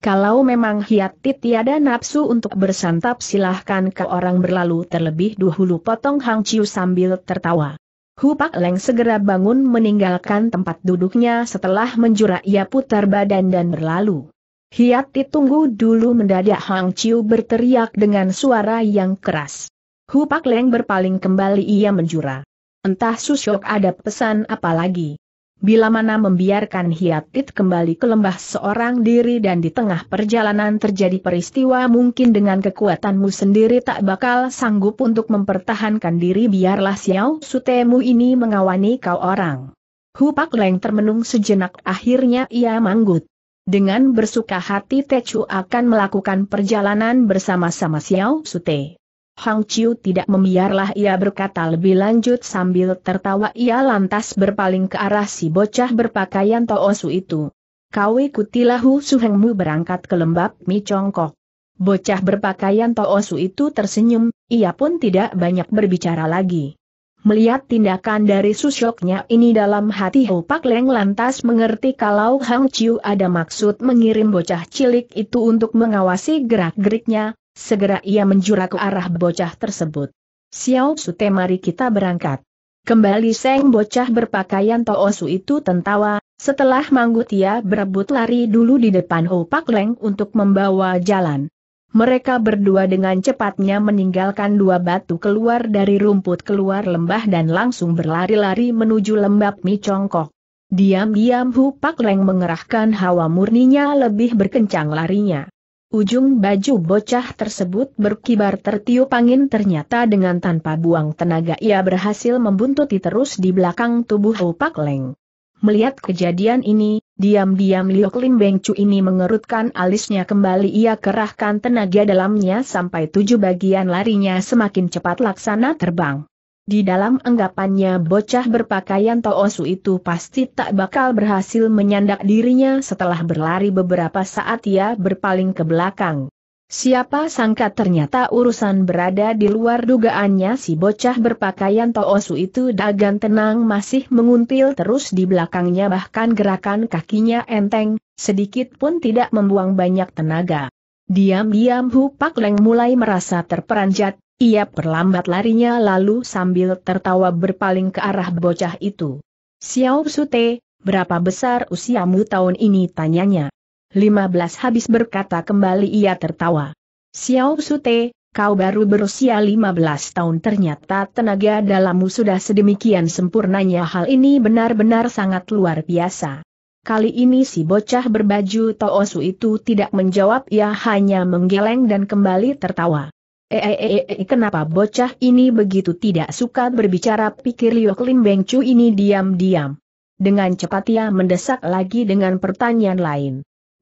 Kalau memang hiati tiada nafsu untuk bersantap silahkan ke orang berlalu terlebih dahulu potong Hang Chiu sambil tertawa. Hu Pak Leng segera bangun meninggalkan tempat duduknya setelah menjura ia putar badan dan berlalu. Hiati tunggu dulu mendadak Hang Chiu berteriak dengan suara yang keras. Hu Pak Leng berpaling kembali ia menjura. Entah Susyok ada pesan apa lagi. Bila mana membiarkan Hiatit kembali ke lembah seorang diri dan di tengah perjalanan terjadi peristiwa mungkin dengan kekuatanmu sendiri tak bakal sanggup untuk mempertahankan diri biarlah Xiao Sutemu ini mengawani kau orang. Hupak Leng termenung sejenak akhirnya ia manggut. Dengan bersuka hati Techu akan melakukan perjalanan bersama-sama Xiao Sute. Hang Chiu tidak membiarlah ia berkata lebih lanjut sambil tertawa ia lantas berpaling ke arah si bocah berpakaian toosu itu. Kau ikutilah kutilahu suhengmu berangkat ke lembab Mi Congkok. Bocah berpakaian toosu itu tersenyum, ia pun tidak banyak berbicara lagi. Melihat tindakan dari susyoknya ini dalam hati Hu Pak Leng lantas mengerti kalau Hang Chiu ada maksud mengirim bocah cilik itu untuk mengawasi gerak-geriknya, Segera ia menjura ke arah bocah tersebut. Xiao Sute mari kita berangkat. Kembali Seng bocah berpakaian Toosu itu tertawa, setelah manggut ia berebut lari dulu di depan Ho Pak Leng untuk membawa jalan. Mereka berdua dengan cepatnya meninggalkan dua batu keluar dari rumput keluar lembah dan langsung berlari-lari menuju lembab Mi Congkok. Diam-diam Hu Pak Leng mengerahkan hawa murninya lebih berkencang larinya. Ujung baju bocah tersebut berkibar tertiup angin ternyata dengan tanpa buang tenaga ia berhasil membuntuti terus di belakang tubuh opak Leng. Melihat kejadian ini, diam-diam Liok Lim Beng Chu ini mengerutkan alisnya kembali ia kerahkan tenaga dalamnya sampai tujuh bagian larinya semakin cepat laksana terbang. Di dalam anggapannya bocah berpakaian Toosu itu pasti tak bakal berhasil menyandak dirinya setelah berlari beberapa saat ia berpaling ke belakang. Siapa sangka ternyata urusan berada di luar dugaannya si bocah berpakaian Toosu itu dagan tenang masih menguntil terus di belakangnya bahkan gerakan kakinya enteng, sedikit pun tidak membuang banyak tenaga. Diam-diam Hu Pak Leng mulai merasa terperanjat, ia perlambat larinya lalu sambil tertawa berpaling ke arah bocah itu. Xiao Sute, berapa besar usiamu tahun ini tanyanya. 15 habis berkata kembali ia tertawa. Xiao Sute, kau baru berusia 15 tahun ternyata tenaga dalammu sudah sedemikian sempurnanya hal ini benar-benar sangat luar biasa. Kali ini si bocah berbaju Toosu itu tidak menjawab ia hanya menggeleng dan kembali tertawa. Eh, eh, eh, eh, kenapa bocah ini begitu tidak suka berbicara pikir Liu Lim Beng ini diam-diam. Dengan cepat ia mendesak lagi dengan pertanyaan lain.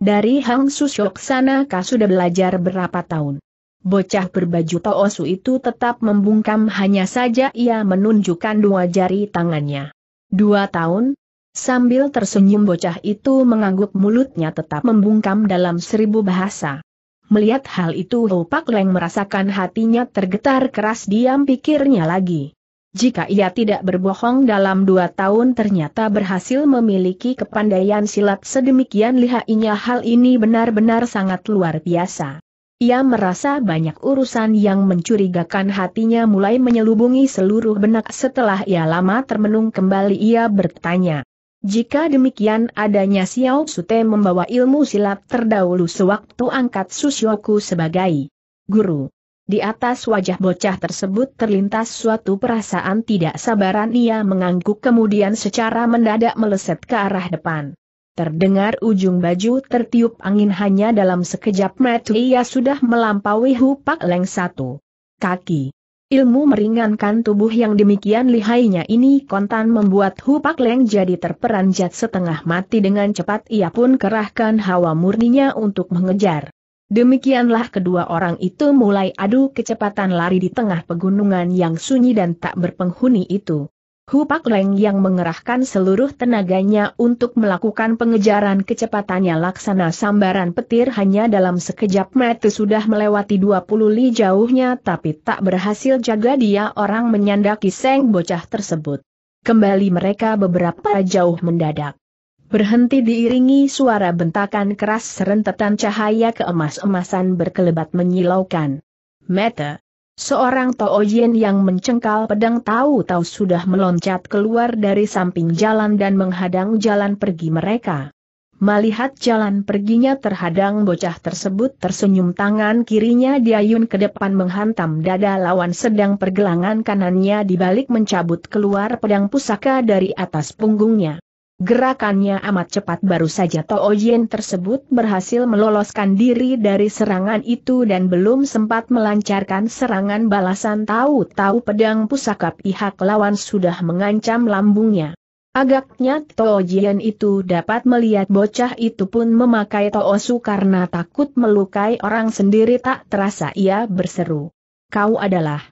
Dari Hang Susyok sana kah sudah belajar berapa tahun? Bocah berbaju toosu itu tetap membungkam hanya saja ia menunjukkan dua jari tangannya. Dua tahun? Sambil tersenyum bocah itu mengangguk mulutnya tetap membungkam dalam seribu bahasa. Melihat hal itu Ho Pak Leng merasakan hatinya tergetar keras diam pikirnya lagi. Jika ia tidak berbohong dalam dua tahun ternyata berhasil memiliki kepandaian silat sedemikian lihainya hal ini benar-benar sangat luar biasa. Ia merasa banyak urusan yang mencurigakan hatinya mulai menyelubungi seluruh benak setelah ia lama termenung kembali ia bertanya. Jika demikian adanya Xiao Sute membawa ilmu silat terdahulu sewaktu angkat Susyoku sebagai guru. Di atas wajah bocah tersebut terlintas suatu perasaan tidak sabaran ia mengangguk kemudian secara mendadak meleset ke arah depan. Terdengar ujung baju tertiup angin hanya dalam sekejap mata ia sudah melampaui hupak leng satu kaki. Ilmu meringankan tubuh yang demikian lihainya ini kontan membuat Hu Pak Leng jadi terperanjat setengah mati dengan cepat ia pun kerahkan hawa murninya untuk mengejar. Demikianlah kedua orang itu mulai adu kecepatan lari di tengah pegunungan yang sunyi dan tak berpenghuni itu. Hupak Leng yang mengerahkan seluruh tenaganya untuk melakukan pengejaran kecepatannya laksana sambaran petir hanya dalam sekejap mata sudah melewati 20 li jauhnya tapi tak berhasil jaga dia orang menyandaki seng bocah tersebut. Kembali mereka beberapa jauh mendadak. Berhenti diiringi suara bentakan keras serentetan cahaya keemas-emasan berkelebat menyilaukan. Meta, Seorang Tooyen yang mencengkal pedang tahu-tahu sudah meloncat keluar dari samping jalan dan menghadang jalan pergi mereka. Melihat jalan perginya terhadang bocah tersebut tersenyum tangan kirinya diayun ke depan menghantam dada lawan sedang pergelangan kanannya dibalik mencabut keluar pedang pusaka dari atas punggungnya. Gerakannya amat cepat baru saja Tao tersebut berhasil meloloskan diri dari serangan itu dan belum sempat melancarkan serangan balasan tahu-tahu pedang pusaka pihak lawan sudah mengancam lambungnya. Agaknya Tao itu dapat melihat bocah itu pun memakai Toosu karena takut melukai orang sendiri tak terasa ia berseru. Kau adalah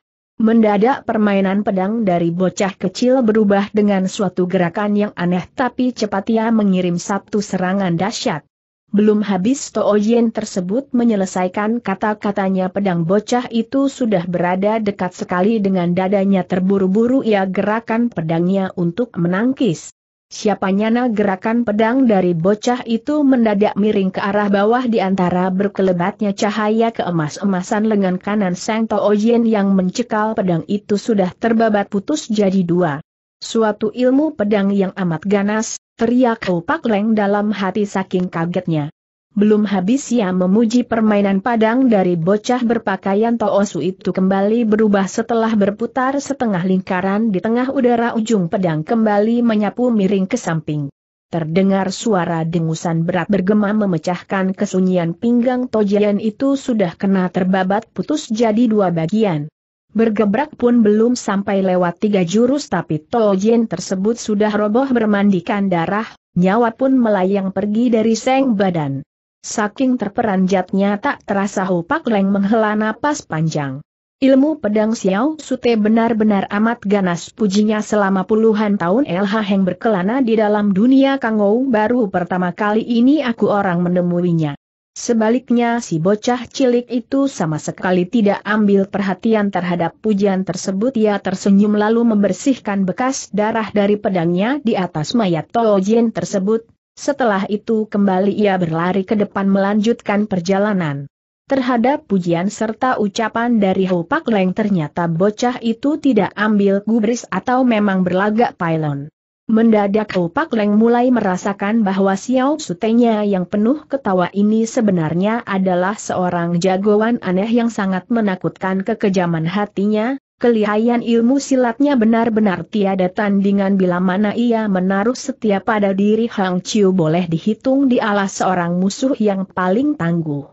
Mendadak permainan pedang dari bocah kecil berubah dengan suatu gerakan yang aneh tapi cepat ia mengirim satu serangan dahsyat. Belum habis Toyen tersebut menyelesaikan kata-katanya pedang bocah itu sudah berada dekat sekali dengan dadanya terburu-buru ia gerakan pedangnya untuk menangkis. Siapanya na gerakan pedang dari bocah itu mendadak miring ke arah bawah di antara berkelebatnya cahaya keemas-emasan lengan kanan Sang Yin yang mencekal pedang itu sudah terbabat putus jadi dua. Suatu ilmu pedang yang amat ganas, teriak Ho Pak Leng dalam hati saking kagetnya. Belum habis ia memuji permainan padang dari bocah berpakaian Toosu itu kembali berubah setelah berputar setengah lingkaran di tengah udara ujung pedang kembali menyapu miring ke samping. Terdengar suara dengusan berat bergema memecahkan kesunyian pinggang Tojian itu sudah kena terbabat putus jadi dua bagian. Bergebrak pun belum sampai lewat tiga jurus tapi Tojian tersebut sudah roboh bermandikan darah, nyawa pun melayang pergi dari seng badan. Saking terperanjatnya tak terasa Hupak Leng menghela napas panjang. Ilmu pedang Xiao Sute benar-benar amat ganas pujinya selama puluhan tahun LH Heng berkelana di dalam dunia Kangou baru pertama kali ini aku orang menemuinya. Sebaliknya si bocah cilik itu sama sekali tidak ambil perhatian terhadap pujian tersebut ia tersenyum lalu membersihkan bekas darah dari pedangnya di atas mayat Toojin tersebut, setelah itu kembali ia berlari ke depan melanjutkan perjalanan. Terhadap pujian serta ucapan dari Ho Pak Leng ternyata bocah itu tidak ambil gubris atau memang berlagak pailon. Mendadak Ho Pak Leng mulai merasakan bahwa Xiao Sutenya yang penuh ketawa ini sebenarnya adalah seorang jagoan aneh yang sangat menakutkan kekejaman hatinya, Kelihayan ilmu silatnya benar-benar tiada tandingan bila mana ia menaruh setia pada diri Hang Chiu boleh dihitung di alas seorang musuh yang paling tangguh.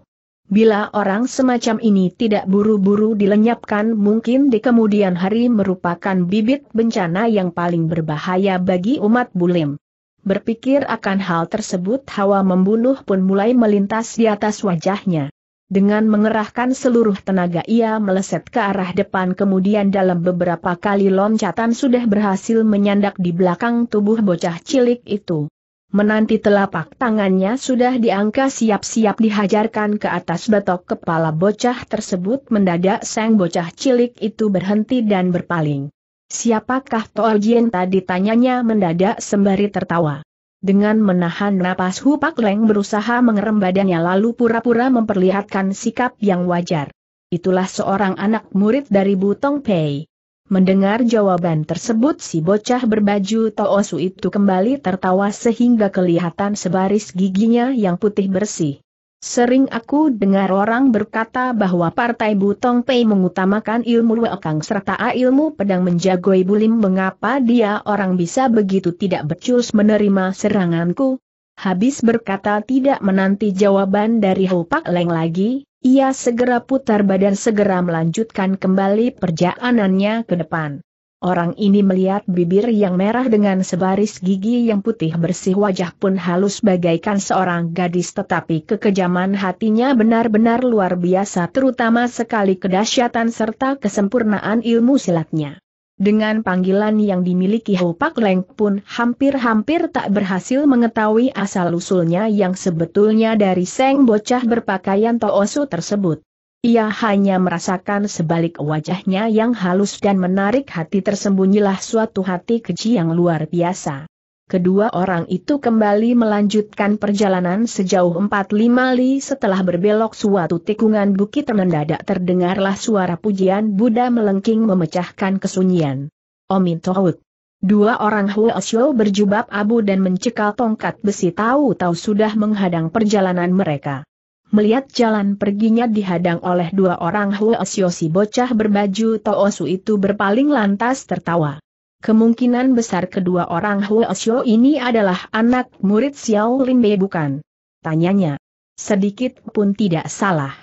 Bila orang semacam ini tidak buru-buru dilenyapkan mungkin di kemudian hari merupakan bibit bencana yang paling berbahaya bagi umat bulim. Berpikir akan hal tersebut hawa membunuh pun mulai melintas di atas wajahnya. Dengan mengerahkan seluruh tenaga ia meleset ke arah depan kemudian dalam beberapa kali loncatan sudah berhasil menyandak di belakang tubuh bocah cilik itu. Menanti telapak tangannya sudah diangka siap-siap dihajarkan ke atas batok kepala bocah tersebut mendadak sang bocah cilik itu berhenti dan berpaling. Siapakah Toa Jien tadi tanyanya mendadak sembari tertawa. Dengan menahan napas Hu Pak Leng berusaha mengerem badannya lalu pura-pura memperlihatkan sikap yang wajar. Itulah seorang anak murid dari Butong Pei. Mendengar jawaban tersebut si bocah berbaju Toosu itu kembali tertawa sehingga kelihatan sebaris giginya yang putih bersih. Sering aku dengar orang berkata bahwa Partai Butong Pei mengutamakan ilmu wakang serta ilmu pedang menjagoi bulim mengapa dia orang bisa begitu tidak becus menerima seranganku. Habis berkata tidak menanti jawaban dari Pak Leng lagi, ia segera putar badan segera melanjutkan kembali perjalanannya ke depan. Orang ini melihat bibir yang merah dengan sebaris gigi yang putih bersih wajah pun halus bagaikan seorang gadis tetapi kekejaman hatinya benar-benar luar biasa terutama sekali kedahsyatan serta kesempurnaan ilmu silatnya. Dengan panggilan yang dimiliki Pak Leng pun hampir-hampir tak berhasil mengetahui asal-usulnya yang sebetulnya dari seng bocah berpakaian Toosu tersebut. Ia hanya merasakan sebalik wajahnya yang halus dan menarik hati tersembunyilah suatu hati keji yang luar biasa. Kedua orang itu kembali melanjutkan perjalanan sejauh 45 li setelah berbelok suatu tikungan bukit mendadak terdengarlah suara pujian Buddha melengking memecahkan kesunyian. Omin Tohut. Dua orang Huosyo berjubah abu dan mencekal tongkat besi tahu-tahu sudah menghadang perjalanan mereka. Melihat jalan perginya dihadang oleh dua orang Huo si bocah berbaju Toosu itu berpaling lantas tertawa. Kemungkinan besar kedua orang huo Huasio ini adalah anak murid Xiao lin Limbe bukan? Tanyanya. Sedikit pun tidak salah.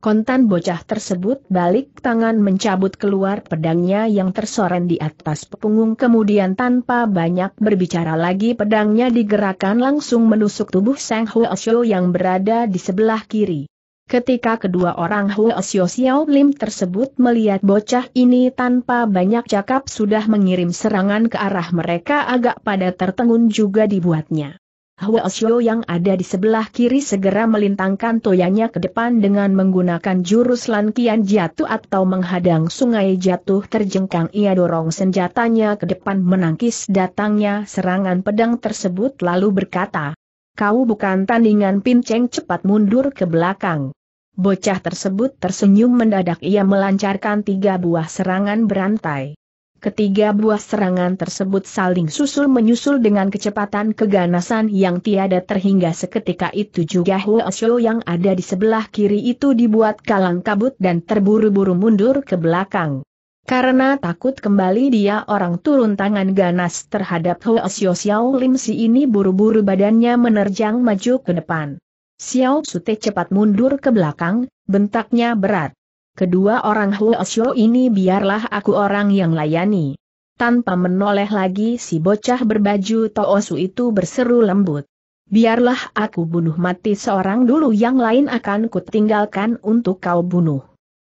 Kontan bocah tersebut balik tangan mencabut keluar pedangnya yang tersoren di atas punggung kemudian tanpa banyak berbicara lagi pedangnya digerakkan langsung menusuk tubuh Sang Huo Huosyo yang berada di sebelah kiri. Ketika kedua orang Huosyo Xiao Lim tersebut melihat bocah ini tanpa banyak cakap sudah mengirim serangan ke arah mereka agak pada tertengun juga dibuatnya. Hwasyo yang ada di sebelah kiri segera melintangkan toyanya ke depan dengan menggunakan jurus lankian jatuh atau menghadang sungai jatuh terjengkang ia dorong senjatanya ke depan menangkis datangnya serangan pedang tersebut lalu berkata, Kau bukan tandingan pinceng cepat mundur ke belakang. Bocah tersebut tersenyum mendadak ia melancarkan tiga buah serangan berantai. Ketiga buah serangan tersebut saling susul-menyusul dengan kecepatan keganasan yang tiada terhingga seketika itu juga Hua Xiu yang ada di sebelah kiri itu dibuat kalang kabut dan terburu-buru mundur ke belakang. Karena takut kembali dia orang turun tangan ganas terhadap Hua Xiu Xiao Lim si ini buru-buru badannya menerjang maju ke depan. Xiao Sute cepat mundur ke belakang, bentaknya berat kedua orang Shuo ini biarlah aku orang yang layani. Tanpa menoleh lagi si bocah berbaju Toosu itu berseru lembut. Biarlah aku bunuh mati seorang dulu yang lain akan kutinggalkan untuk kau bunuh.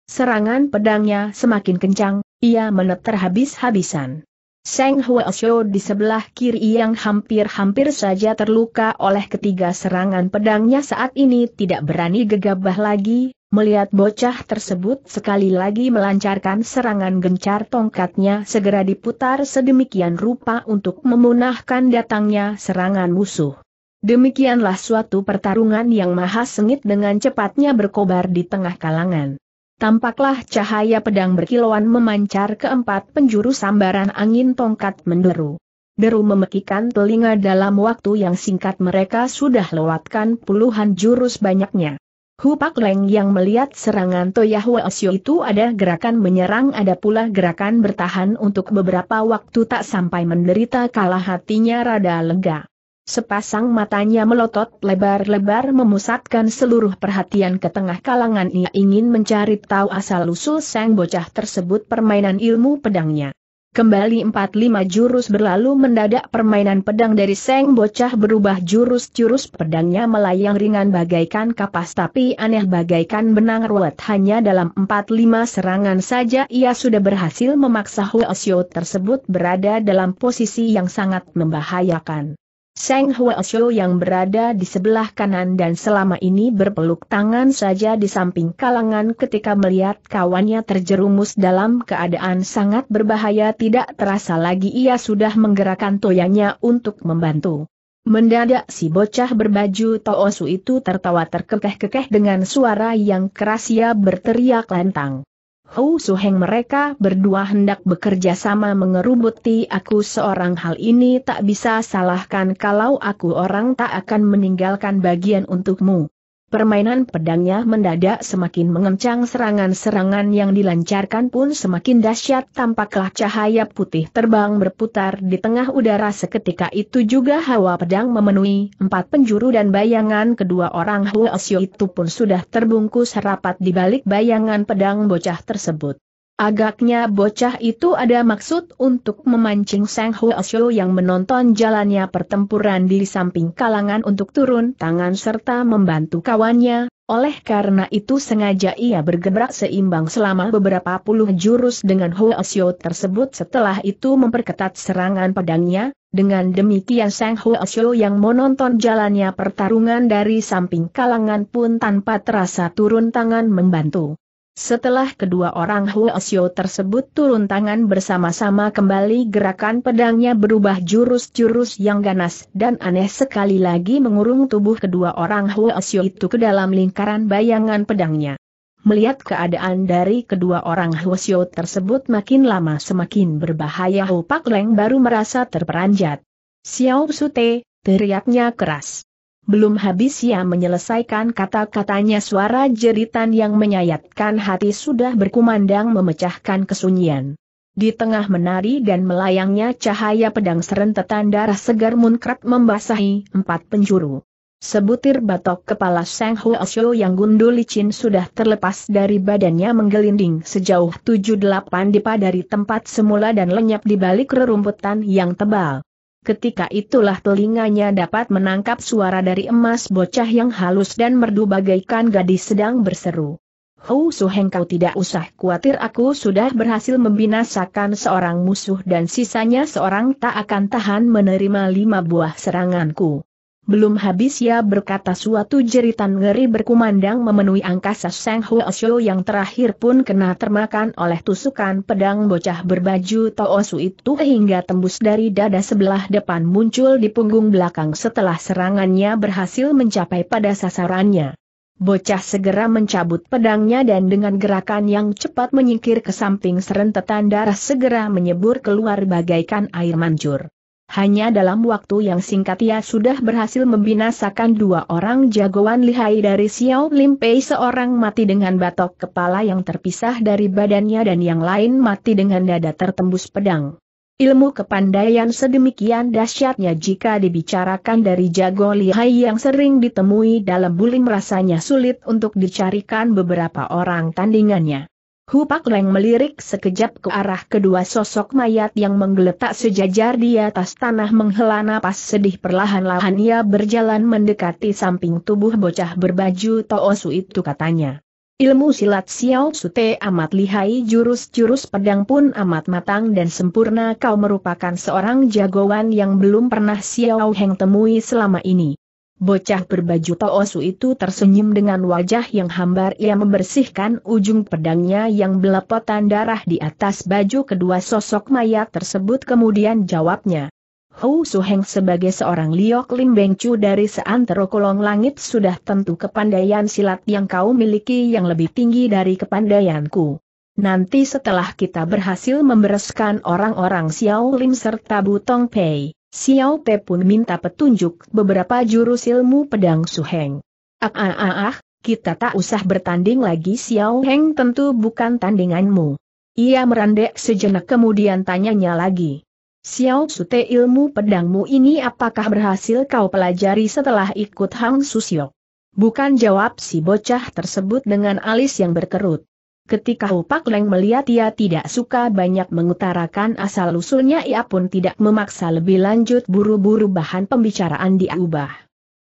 Serangan pedangnya semakin kencang, ia meneter habis-habisan. Seng Huosho di sebelah kiri yang hampir-hampir saja terluka oleh ketiga serangan pedangnya saat ini tidak berani gegabah lagi, melihat bocah tersebut sekali lagi melancarkan serangan gencar tongkatnya segera diputar sedemikian rupa untuk memunahkan datangnya serangan musuh. Demikianlah suatu pertarungan yang maha sengit dengan cepatnya berkobar di tengah kalangan. Tampaklah cahaya pedang berkilauan memancar ke empat penjuru sambaran angin tongkat menderu. Deru memekikan telinga dalam waktu yang singkat mereka sudah lewatkan puluhan jurus banyaknya. Hu Pak Leng yang melihat serangan Toyahua Osio itu ada gerakan menyerang ada pula gerakan bertahan untuk beberapa waktu tak sampai menderita kalah hatinya rada lega. Sepasang matanya melotot lebar-lebar memusatkan seluruh perhatian ke tengah kalangan ia ingin mencari tahu asal-usul sang bocah tersebut permainan ilmu pedangnya. Kembali 4 lima jurus berlalu mendadak permainan pedang dari sang bocah berubah jurus-jurus pedangnya melayang ringan bagaikan kapas tapi aneh bagaikan benang ruwet hanya dalam 4 lima serangan saja ia sudah berhasil memaksa Huasyo tersebut berada dalam posisi yang sangat membahayakan. Seng Huasho yang berada di sebelah kanan dan selama ini berpeluk tangan saja di samping kalangan ketika melihat kawannya terjerumus dalam keadaan sangat berbahaya tidak terasa lagi ia sudah menggerakkan toyanya untuk membantu. Mendadak si bocah berbaju Toosu itu tertawa terkekeh-kekeh dengan suara yang keras ia berteriak lantang. Hu Suheng mereka berdua hendak bekerja sama mengerubuti aku seorang hal ini tak bisa salahkan kalau aku orang tak akan meninggalkan bagian untukmu. Permainan pedangnya mendadak semakin mengencang serangan-serangan yang dilancarkan pun semakin dahsyat tampaklah cahaya putih terbang berputar di tengah udara seketika itu juga hawa pedang memenuhi empat penjuru dan bayangan kedua orang Huasio itu pun sudah terbungkus rapat di balik bayangan pedang bocah tersebut. Agaknya bocah itu ada maksud untuk memancing Sang Huo Xiu yang menonton jalannya pertempuran di samping kalangan untuk turun tangan serta membantu kawannya, oleh karena itu sengaja ia bergerak seimbang selama beberapa puluh jurus dengan Huo Xiu tersebut setelah itu memperketat serangan pedangnya, dengan demikian Sang Huo Xiu yang menonton jalannya pertarungan dari samping kalangan pun tanpa terasa turun tangan membantu. Setelah kedua orang Huosio tersebut turun tangan bersama-sama kembali gerakan pedangnya berubah jurus-jurus yang ganas dan aneh sekali lagi mengurung tubuh kedua orang Huosio itu ke dalam lingkaran bayangan pedangnya. Melihat keadaan dari kedua orang Huosio tersebut makin lama semakin berbahaya Hu Pak Leng baru merasa terperanjat. Xiao Su Te, teriaknya keras. Belum habis ia menyelesaikan kata-katanya suara jeritan yang menyayatkan hati sudah berkumandang memecahkan kesunyian. Di tengah menari dan melayangnya cahaya pedang serentetan darah segar munkrat membasahi empat penjuru. Sebutir batok kepala Sang Huo Osho yang gundul licin sudah terlepas dari badannya menggelinding sejauh 7-8 dipa dari tempat semula dan lenyap di balik rerumputan yang tebal. Ketika itulah telinganya dapat menangkap suara dari emas bocah yang halus dan merdu bagaikan gadis sedang berseru. Hou Suheng kau tidak usah khawatir aku sudah berhasil membinasakan seorang musuh dan sisanya seorang tak akan tahan menerima lima buah seranganku. Belum habis ia berkata suatu jeritan ngeri berkumandang memenuhi angkasa Sang Huo Xiu yang terakhir pun kena termakan oleh tusukan pedang bocah berbaju Toosu itu hingga tembus dari dada sebelah depan muncul di punggung belakang setelah serangannya berhasil mencapai pada sasarannya. Bocah segera mencabut pedangnya dan dengan gerakan yang cepat menyingkir ke samping serentetan darah segera menyebur keluar bagaikan air mancur. Hanya dalam waktu yang singkat ia sudah berhasil membinasakan dua orang jagoan lihai dari Xiao Lim Pei seorang mati dengan batok kepala yang terpisah dari badannya dan yang lain mati dengan dada tertembus pedang. Ilmu kepandaian sedemikian dahsyatnya jika dibicarakan dari jago lihai yang sering ditemui dalam bulim rasanya sulit untuk dicarikan beberapa orang tandingannya. Hu Pak Leng melirik sekejap ke arah kedua sosok mayat yang menggeletak sejajar di atas tanah menghela napas sedih perlahan-lahan ia berjalan mendekati samping tubuh bocah berbaju Toosu itu katanya. Ilmu silat Xiao Sute amat lihai jurus-jurus pedang pun amat matang dan sempurna kau merupakan seorang jagoan yang belum pernah Xiao Heng temui selama ini. Bocah berbaju Toosu itu tersenyum dengan wajah yang hambar ia membersihkan ujung pedangnya yang belepotan darah di atas baju kedua sosok mayat tersebut kemudian jawabnya. Hou Heng sebagai seorang Liok Lim bengcu dari seantero kolong langit sudah tentu kepandaian silat yang kau miliki yang lebih tinggi dari kepandaianku. Nanti setelah kita berhasil membereskan orang-orang Xiao Lim serta Butong Pei, Xiao Pe pun minta petunjuk beberapa jurus ilmu pedang Suheng. Ah ah ah ah, kita tak usah bertanding lagi Xiao Heng tentu bukan tandinganmu. Ia merendek sejenak kemudian tanyanya lagi. Xiao Sute ilmu pedangmu ini apakah berhasil kau pelajari setelah ikut Hang Susio? Bukan jawab si bocah tersebut dengan alis yang berkerut. Ketika Opak Leng melihat ia tidak suka banyak mengutarakan asal-usulnya ia pun tidak memaksa lebih lanjut buru-buru bahan pembicaraan diubah.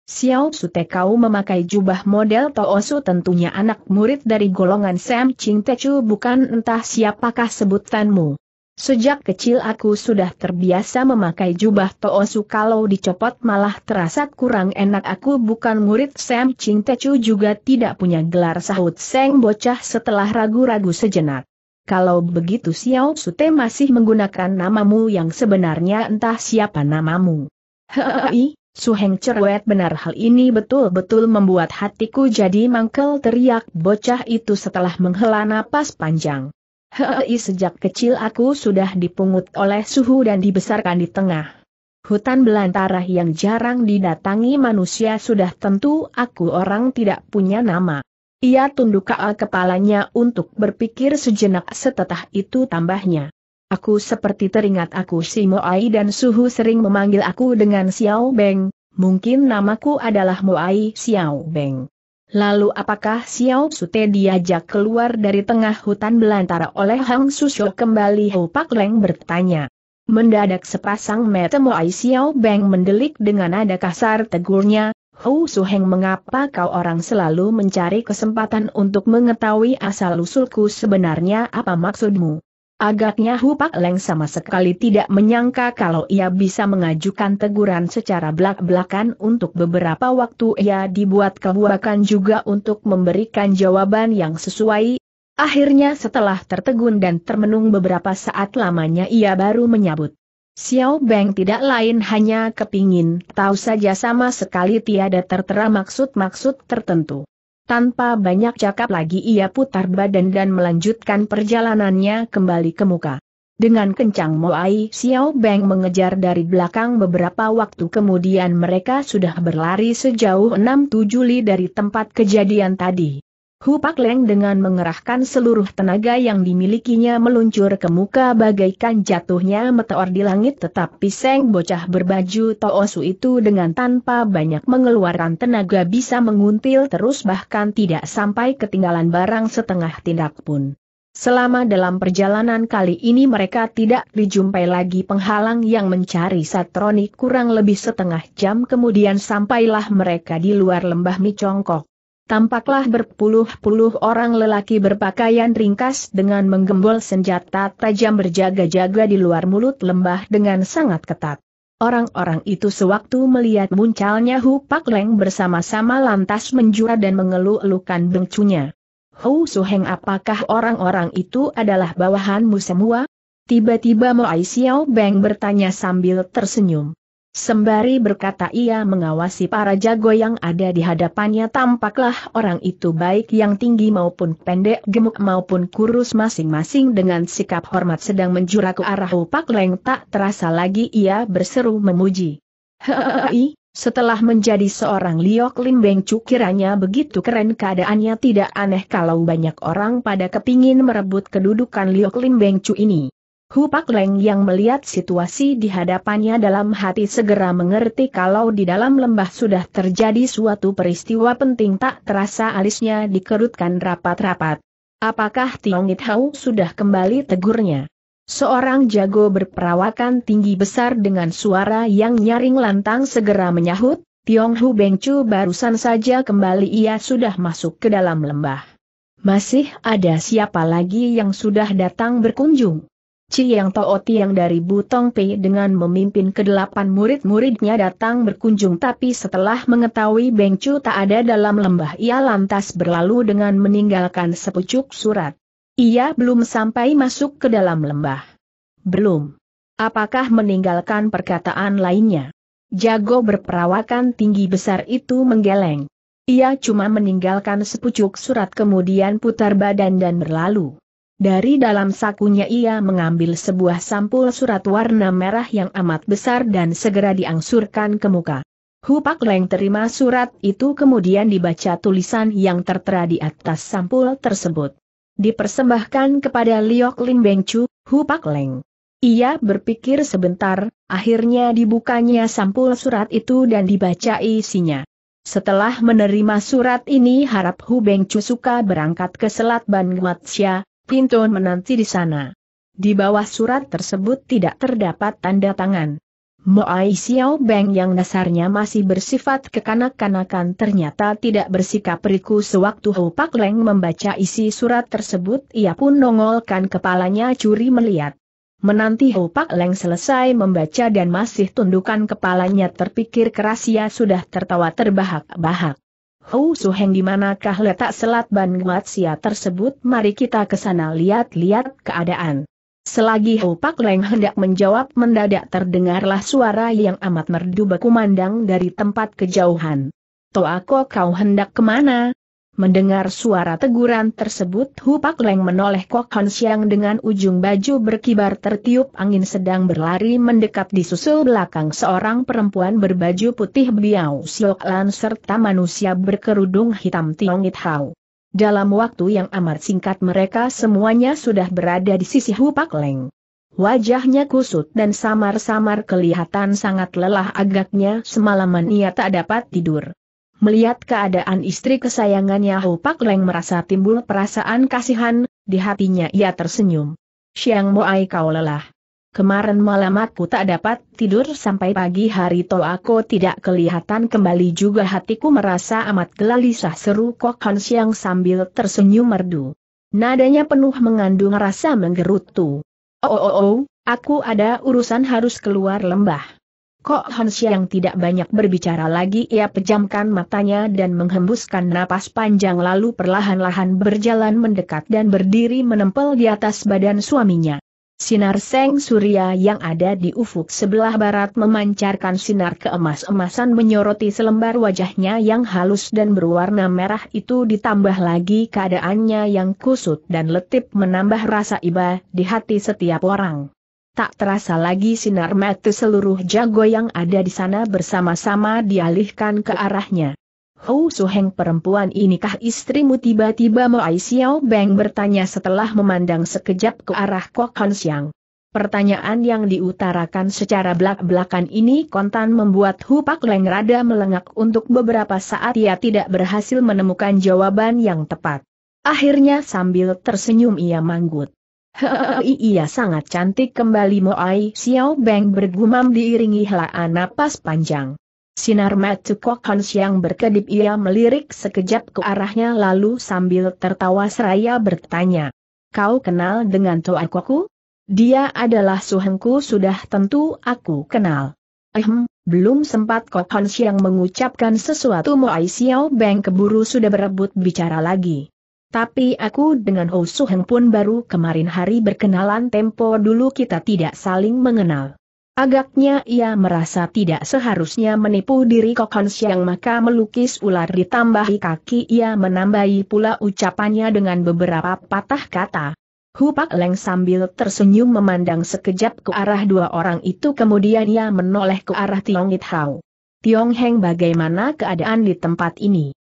Xiao Su Kau memakai jubah model Tao Su tentunya anak murid dari golongan Sam Ching Techu bukan entah siapakah sebutanmu. Sejak kecil aku sudah terbiasa memakai jubah Toosu kalau dicopot malah terasa kurang enak aku bukan murid Sam Ching Techu juga tidak punya gelar sahut Seng Bocah setelah ragu-ragu sejenak. Kalau begitu Xiao Sute masih menggunakan namamu yang sebenarnya entah siapa namamu. Hei, Suheng cerewet benar hal ini betul-betul membuat hatiku jadi mangkel teriak bocah itu setelah menghela napas panjang. Hei sejak kecil aku sudah dipungut oleh suhu dan dibesarkan di tengah. Hutan belantara yang jarang didatangi manusia sudah tentu aku orang tidak punya nama. Ia tunduk ke kepalanya untuk berpikir sejenak setetah itu tambahnya. Aku seperti teringat aku si Moai dan Suhu sering memanggil aku dengan Xiao Beng, mungkin namaku adalah Moai Xiao Beng. Lalu apakah Xiao Sute diajak keluar dari tengah hutan belantara oleh Hang Susyo kembali Ho Pak Leng bertanya. Mendadak sepasang mata Ai Xiao Beng mendelik dengan nada kasar tegurnya, Ho Heng mengapa kau orang selalu mencari kesempatan untuk mengetahui asal-usulku sebenarnya apa maksudmu? Agaknya Hu Pak Leng sama sekali tidak menyangka kalau ia bisa mengajukan teguran secara belak-belakan untuk beberapa waktu ia dibuat kebuakan juga untuk memberikan jawaban yang sesuai. Akhirnya setelah tertegun dan termenung beberapa saat lamanya ia baru menyabut. Xiao Beng tidak lain hanya kepingin tahu saja sama sekali tiada tertera maksud-maksud tertentu. Tanpa banyak cakap lagi ia putar badan dan melanjutkan perjalanannya kembali ke muka. Dengan kencang Moai Xiao Beng mengejar dari belakang beberapa waktu kemudian mereka sudah berlari sejauh 6-7 li dari tempat kejadian tadi. Hupak Leng dengan mengerahkan seluruh tenaga yang dimilikinya meluncur ke muka bagaikan jatuhnya meteor di langit tetapi Seng bocah berbaju Toosu itu dengan tanpa banyak mengeluarkan tenaga bisa menguntil terus bahkan tidak sampai ketinggalan barang setengah tindak pun. Selama dalam perjalanan kali ini mereka tidak dijumpai lagi penghalang yang mencari Satroni kurang lebih setengah jam kemudian sampailah mereka di luar lembah Micongkok tampaklah berpuluh-puluh orang lelaki berpakaian ringkas dengan menggembol senjata tajam berjaga-jaga di luar mulut lembah dengan sangat ketat. Orang-orang itu sewaktu melihat munculnya Hu Pak Leng bersama-sama lantas menjura dan mengeluh-elukan bengcunya. Hu Suheng apakah orang-orang itu adalah bawahanmu semua? Tiba-tiba Moai Xiao Beng bertanya sambil tersenyum. Sembari berkata ia mengawasi para jago yang ada di hadapannya tampaklah orang itu baik yang tinggi maupun pendek gemuk maupun kurus masing-masing dengan sikap hormat sedang menjura ke arah Upak Leng tak terasa lagi ia berseru memuji. Hei, setelah menjadi seorang Liok Lim Beng Cu kiranya begitu keren keadaannya tidak aneh kalau banyak orang pada kepingin merebut kedudukan Liok Lim Beng Cu ini. Hu Pak Leng yang melihat situasi di hadapannya dalam hati segera mengerti kalau di dalam lembah sudah terjadi suatu peristiwa penting tak terasa alisnya dikerutkan rapat-rapat. Apakah Tiong It Hau sudah kembali tegurnya? Seorang jago berperawakan tinggi besar dengan suara yang nyaring lantang segera menyahut, Tiong Hu Beng Chu barusan saja kembali ia sudah masuk ke dalam lembah. Masih ada siapa lagi yang sudah datang berkunjung? yang Tao Tiang dari Butong Pei dengan memimpin kedelapan murid-muridnya datang berkunjung tapi setelah mengetahui Beng Chu tak ada dalam lembah ia lantas berlalu dengan meninggalkan sepucuk surat. Ia belum sampai masuk ke dalam lembah. Belum. Apakah meninggalkan perkataan lainnya? Jago berperawakan tinggi besar itu menggeleng. Ia cuma meninggalkan sepucuk surat kemudian putar badan dan berlalu. Dari dalam sakunya ia mengambil sebuah sampul surat warna merah yang amat besar dan segera diangsurkan ke muka. Hu Pak Leng terima surat itu kemudian dibaca tulisan yang tertera di atas sampul tersebut. Dipersembahkan kepada Liok Lim Hu Pak Leng. Ia berpikir sebentar, akhirnya dibukanya sampul surat itu dan dibaca isinya. Setelah menerima surat ini harap Hu Beng Chu suka berangkat ke Selat Ban Guatsya, Pinton menanti di sana. Di bawah surat tersebut tidak terdapat tanda tangan. Moai Xiao Beng yang dasarnya masih bersifat kekanak-kanakan ternyata tidak bersikap riku sewaktu Hou Pak Leng membaca isi surat tersebut ia pun nongolkan kepalanya curi melihat. Menanti Hou Pak Leng selesai membaca dan masih tundukan kepalanya terpikir keras ia sudah tertawa terbahak-bahak. Hou Suheng di manakah letak selat Ban Guatsia tersebut mari kita ke sana lihat-lihat keadaan. Selagi Hou Pak Leng hendak menjawab mendadak terdengarlah suara yang amat merdu berkumandang dari tempat kejauhan. Toako kau hendak kemana? Mendengar suara teguran tersebut Hu Pak Leng menoleh Kok Hon Siang dengan ujung baju berkibar tertiup angin sedang berlari mendekat di susul belakang seorang perempuan berbaju putih Biao Siok Lan serta manusia berkerudung hitam Tiong It Hau. Dalam waktu yang amat singkat mereka semuanya sudah berada di sisi Hu Pak Leng. Wajahnya kusut dan samar-samar kelihatan sangat lelah agaknya semalaman ia tak dapat tidur. Melihat keadaan istri kesayangannya Ho Pak Leng merasa timbul perasaan kasihan, di hatinya ia tersenyum. Siang Moai kau lelah. Kemarin malam aku tak dapat tidur sampai pagi hari to aku tidak kelihatan kembali juga hatiku merasa amat gelisah seru Kok Han Siang sambil tersenyum merdu. Nadanya penuh mengandung rasa menggerutu. Oh oh oh, aku ada urusan harus keluar lembah. Kok Hansia yang tidak banyak berbicara lagi ia pejamkan matanya dan menghembuskan napas panjang lalu perlahan-lahan berjalan mendekat dan berdiri menempel di atas badan suaminya. Sinar Seng Surya yang ada di ufuk sebelah barat memancarkan sinar keemas-emasan menyoroti selembar wajahnya yang halus dan berwarna merah itu ditambah lagi keadaannya yang kusut dan letip menambah rasa iba di hati setiap orang tak terasa lagi sinar mata seluruh jago yang ada di sana bersama-sama dialihkan ke arahnya. Hou Suheng perempuan inikah istrimu tiba-tiba Moai Xiao Beng bertanya setelah memandang sekejap ke arah Kok Han Siang. Pertanyaan yang diutarakan secara belak-belakan ini kontan membuat Hupak Leng rada melengak untuk beberapa saat ia tidak berhasil menemukan jawaban yang tepat. Akhirnya sambil tersenyum ia manggut. Ia iya sangat cantik kembali Moai Xiao Beng bergumam diiringi helaan napas panjang. Sinar mata Kokon Siang berkedip ia melirik sekejap ke arahnya lalu sambil tertawa seraya bertanya. Kau kenal dengan Toa Koku? Dia adalah suhengku sudah tentu aku kenal. Ehem, belum sempat Kokon Siang mengucapkan sesuatu Moai Xiao Beng keburu sudah berebut bicara lagi. Tapi aku dengan Ho Heng pun baru kemarin hari berkenalan tempo dulu kita tidak saling mengenal. Agaknya ia merasa tidak seharusnya menipu diri Kokon Siang maka melukis ular ditambahi kaki ia menambahi pula ucapannya dengan beberapa patah kata. Hupak Leng sambil tersenyum memandang sekejap ke arah dua orang itu kemudian ia menoleh ke arah Tiong It Hao. Tiong Heng bagaimana keadaan di tempat ini?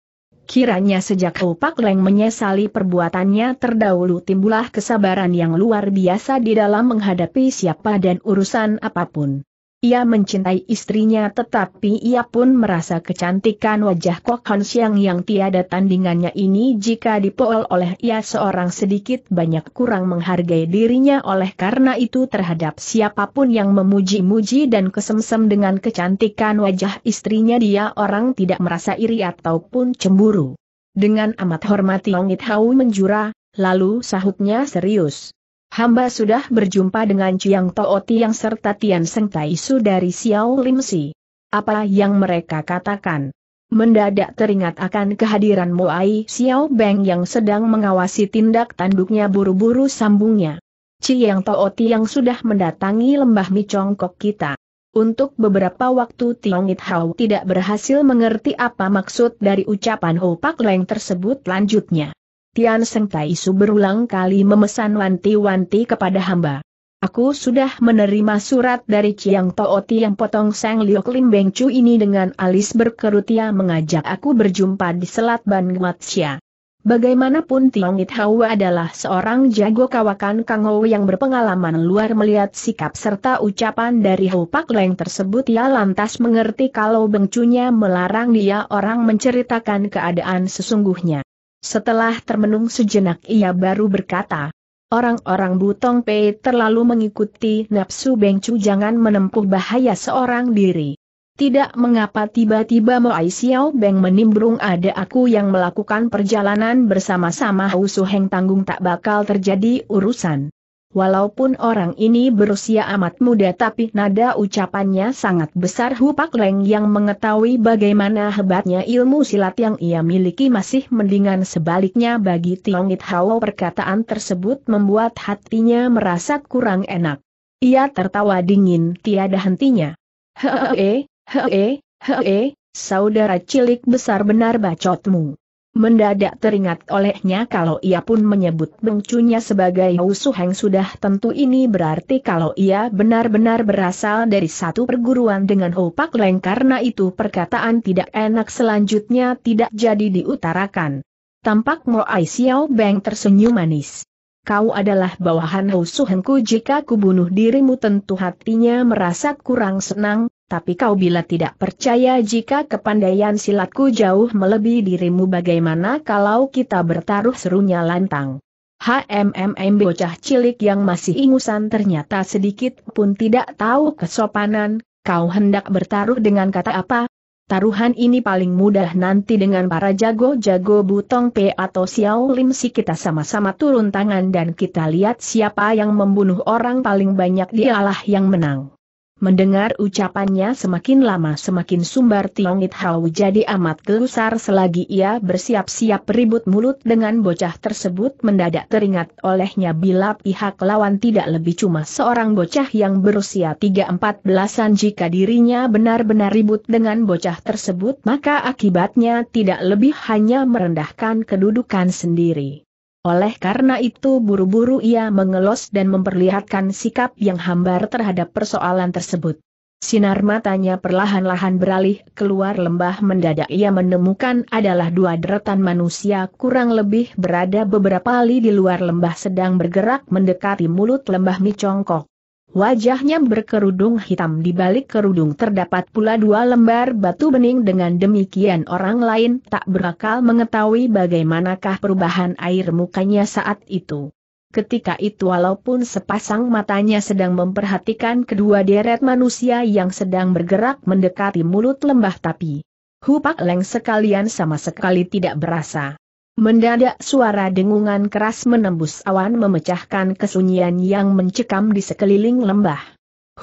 Kiranya sejak Opak Leng menyesali perbuatannya terdahulu timbulah kesabaran yang luar biasa di dalam menghadapi siapa dan urusan apapun. Ia mencintai istrinya tetapi ia pun merasa kecantikan wajah Kok Han Siang yang tiada tandingannya ini jika dipoel oleh ia seorang sedikit banyak kurang menghargai dirinya oleh karena itu terhadap siapapun yang memuji-muji dan kesemsem dengan kecantikan wajah istrinya dia orang tidak merasa iri ataupun cemburu. Dengan amat hormati Long Hau menjura, lalu sahutnya serius. Hamba sudah berjumpa dengan Chiang Tao Tiang serta Tian Seng Tai Su dari Xiao Lim Si. Apa yang mereka katakan? Mendadak teringat akan kehadiran Moai Xiao Beng yang sedang mengawasi tindak tanduknya buru-buru sambungnya. Chiang Tao yang sudah mendatangi lembah Kok kita. Untuk beberapa waktu It Hao tidak berhasil mengerti apa maksud dari ucapan Ho Pak Leng tersebut lanjutnya. Tian Seng Su berulang kali memesan wanti-wanti kepada hamba. Aku sudah menerima surat dari Chiang Tooti yang potong Sang Liok Lim Beng Chu ini dengan alis berkerut ia mengajak aku berjumpa di Selat Ban Xia. Bagaimanapun Tiong It Hawa adalah seorang jago kawakan Kang Ho yang berpengalaman luar melihat sikap serta ucapan dari Ho Pak Leng tersebut ia lantas mengerti kalau Beng Chu-nya melarang dia orang menceritakan keadaan sesungguhnya. Setelah termenung sejenak ia baru berkata, Orang-orang Butong Pei terlalu mengikuti nafsu Chu jangan menempuh bahaya seorang diri. Tidak mengapa tiba-tiba Moai Xiao Beng menimbrung ada aku yang melakukan perjalanan bersama-sama Su Heng tanggung tak bakal terjadi urusan. Walaupun orang ini berusia amat muda tapi nada ucapannya sangat besar Hupak Leng yang mengetahui bagaimana hebatnya ilmu silat yang ia miliki masih mendingan sebaliknya bagi Tiong It Hao perkataan tersebut membuat hatinya merasa kurang enak. Ia tertawa dingin tiada hentinya. Hee, hee, hee, hee, saudara cilik besar benar bacotmu. Mendadak teringat olehnya kalau ia pun menyebut bengcunya sebagai Usu Heng sudah tentu ini berarti kalau ia benar-benar berasal dari satu perguruan dengan Opak Leng karena itu perkataan tidak enak selanjutnya tidak jadi diutarakan. Tampak Ai Xiao Beng tersenyum manis. Kau adalah bawahan Usu Hengku jika kubunuh dirimu tentu hatinya merasa kurang senang, tapi kau bila tidak percaya jika kepandaian silatku jauh melebihi dirimu bagaimana kalau kita bertaruh serunya lantang. HMMM bocah cilik yang masih ingusan ternyata sedikit pun tidak tahu kesopanan, kau hendak bertaruh dengan kata apa? Taruhan ini paling mudah nanti dengan para jago-jago Butong P atau Xiao Lim si kita sama-sama turun tangan dan kita lihat siapa yang membunuh orang paling banyak dialah yang menang. Mendengar ucapannya semakin lama semakin sumbar Tiongit Hao jadi amat gelusar selagi ia bersiap-siap ribut mulut dengan bocah tersebut mendadak teringat olehnya bila pihak lawan tidak lebih cuma seorang bocah yang berusia 3 14 belasan jika dirinya benar-benar ribut dengan bocah tersebut maka akibatnya tidak lebih hanya merendahkan kedudukan sendiri. Oleh karena itu buru-buru ia mengelos dan memperlihatkan sikap yang hambar terhadap persoalan tersebut. Sinar matanya perlahan-lahan beralih keluar lembah mendadak ia menemukan adalah dua deretan manusia kurang lebih berada beberapa kali di luar lembah sedang bergerak mendekati mulut lembah Micongkok. Wajahnya berkerudung hitam di balik kerudung terdapat pula dua lembar batu bening dengan demikian orang lain tak berakal mengetahui bagaimanakah perubahan air mukanya saat itu. Ketika itu walaupun sepasang matanya sedang memperhatikan kedua deret manusia yang sedang bergerak mendekati mulut lembah tapi Hupak Leng sekalian sama sekali tidak berasa. Mendadak suara dengungan keras menembus awan memecahkan kesunyian yang mencekam di sekeliling lembah.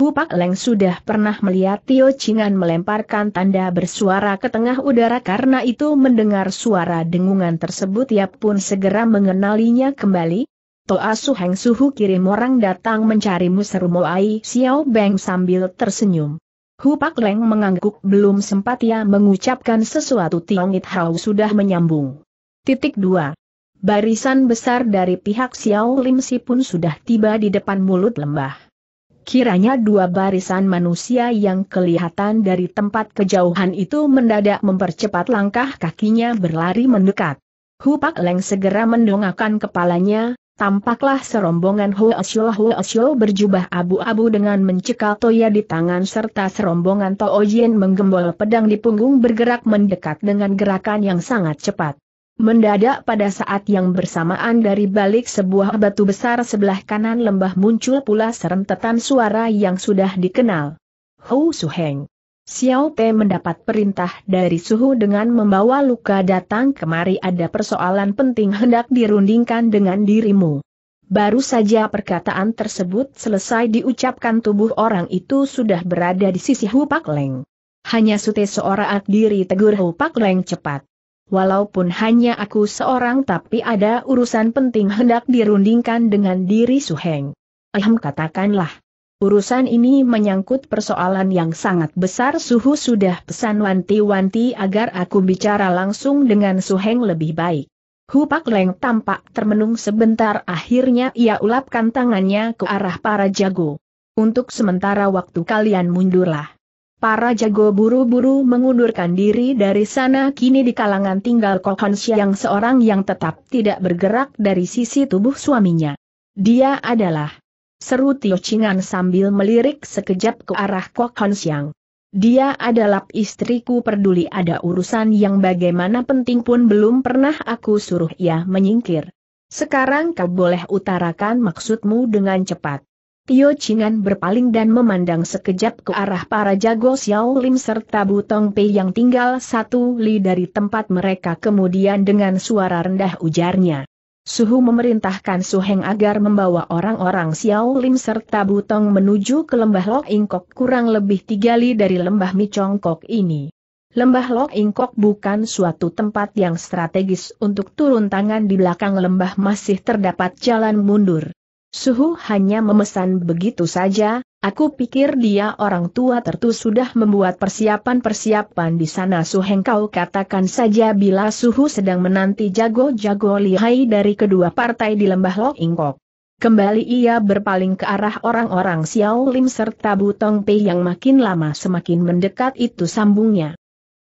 Hu Pak Leng sudah pernah melihat Tio Chingan melemparkan tanda bersuara ke tengah udara karena itu mendengar suara dengungan tersebut ia pun segera mengenalinya kembali. Toa Suheng Suhu kirim orang datang mencarimu seru Ai Xiao Beng sambil tersenyum. Hu Pak Leng mengangguk belum sempat ia mengucapkan sesuatu Tiong It Hao sudah menyambung. Titik 2. Barisan besar dari pihak Xiao Lim Si pun sudah tiba di depan mulut lembah. Kiranya dua barisan manusia yang kelihatan dari tempat kejauhan itu mendadak mempercepat langkah kakinya berlari mendekat. Hu Pak Leng segera mendongakkan kepalanya, tampaklah serombongan Huo Huasyo berjubah abu-abu dengan mencekal toya di tangan serta serombongan Jin menggembol pedang di punggung bergerak mendekat dengan gerakan yang sangat cepat. Mendadak pada saat yang bersamaan dari balik sebuah batu besar sebelah kanan lembah muncul pula serentetan suara yang sudah dikenal. Hou Suheng. Xiao Te mendapat perintah dari Suhu dengan membawa luka datang kemari ada persoalan penting hendak dirundingkan dengan dirimu. Baru saja perkataan tersebut selesai diucapkan tubuh orang itu sudah berada di sisi Hu Pak Leng. Hanya Sute seorang diri tegur Hu Pak Leng cepat. Walaupun hanya aku seorang tapi ada urusan penting hendak dirundingkan dengan diri Suheng. Ahem katakanlah. Urusan ini menyangkut persoalan yang sangat besar Suhu sudah pesan wanti-wanti agar aku bicara langsung dengan Suheng lebih baik. Hu Pak Leng tampak termenung sebentar akhirnya ia ulapkan tangannya ke arah para jago. Untuk sementara waktu kalian mundurlah para jago buru-buru mengundurkan diri dari sana kini di kalangan tinggal Kokon yang seorang yang tetap tidak bergerak dari sisi tubuh suaminya. Dia adalah Seru Tio Chingan sambil melirik sekejap ke arah Kokon Siang. Dia adalah istriku peduli ada urusan yang bagaimana penting pun belum pernah aku suruh ia menyingkir. Sekarang kau boleh utarakan maksudmu dengan cepat. Tio Chingan berpaling dan memandang sekejap ke arah para jago Xiao Lim serta Butong Pei yang tinggal satu li dari tempat mereka kemudian dengan suara rendah ujarnya. Suhu memerintahkan Su Heng agar membawa orang-orang Xiao Lim serta Butong menuju ke lembah Lok Ingkok kurang lebih tiga li dari lembah Micongkok ini. Lembah Lok Ingkok bukan suatu tempat yang strategis untuk turun tangan di belakang lembah masih terdapat jalan mundur. Suhu hanya memesan begitu saja, aku pikir dia orang tua tertu sudah membuat persiapan-persiapan di sana Suheng kau katakan saja bila Suhu sedang menanti jago-jago lihai dari kedua partai di lembah Lo Ingkok. Kembali ia berpaling ke arah orang-orang Xiao Lim serta Butong Pei yang makin lama semakin mendekat itu sambungnya.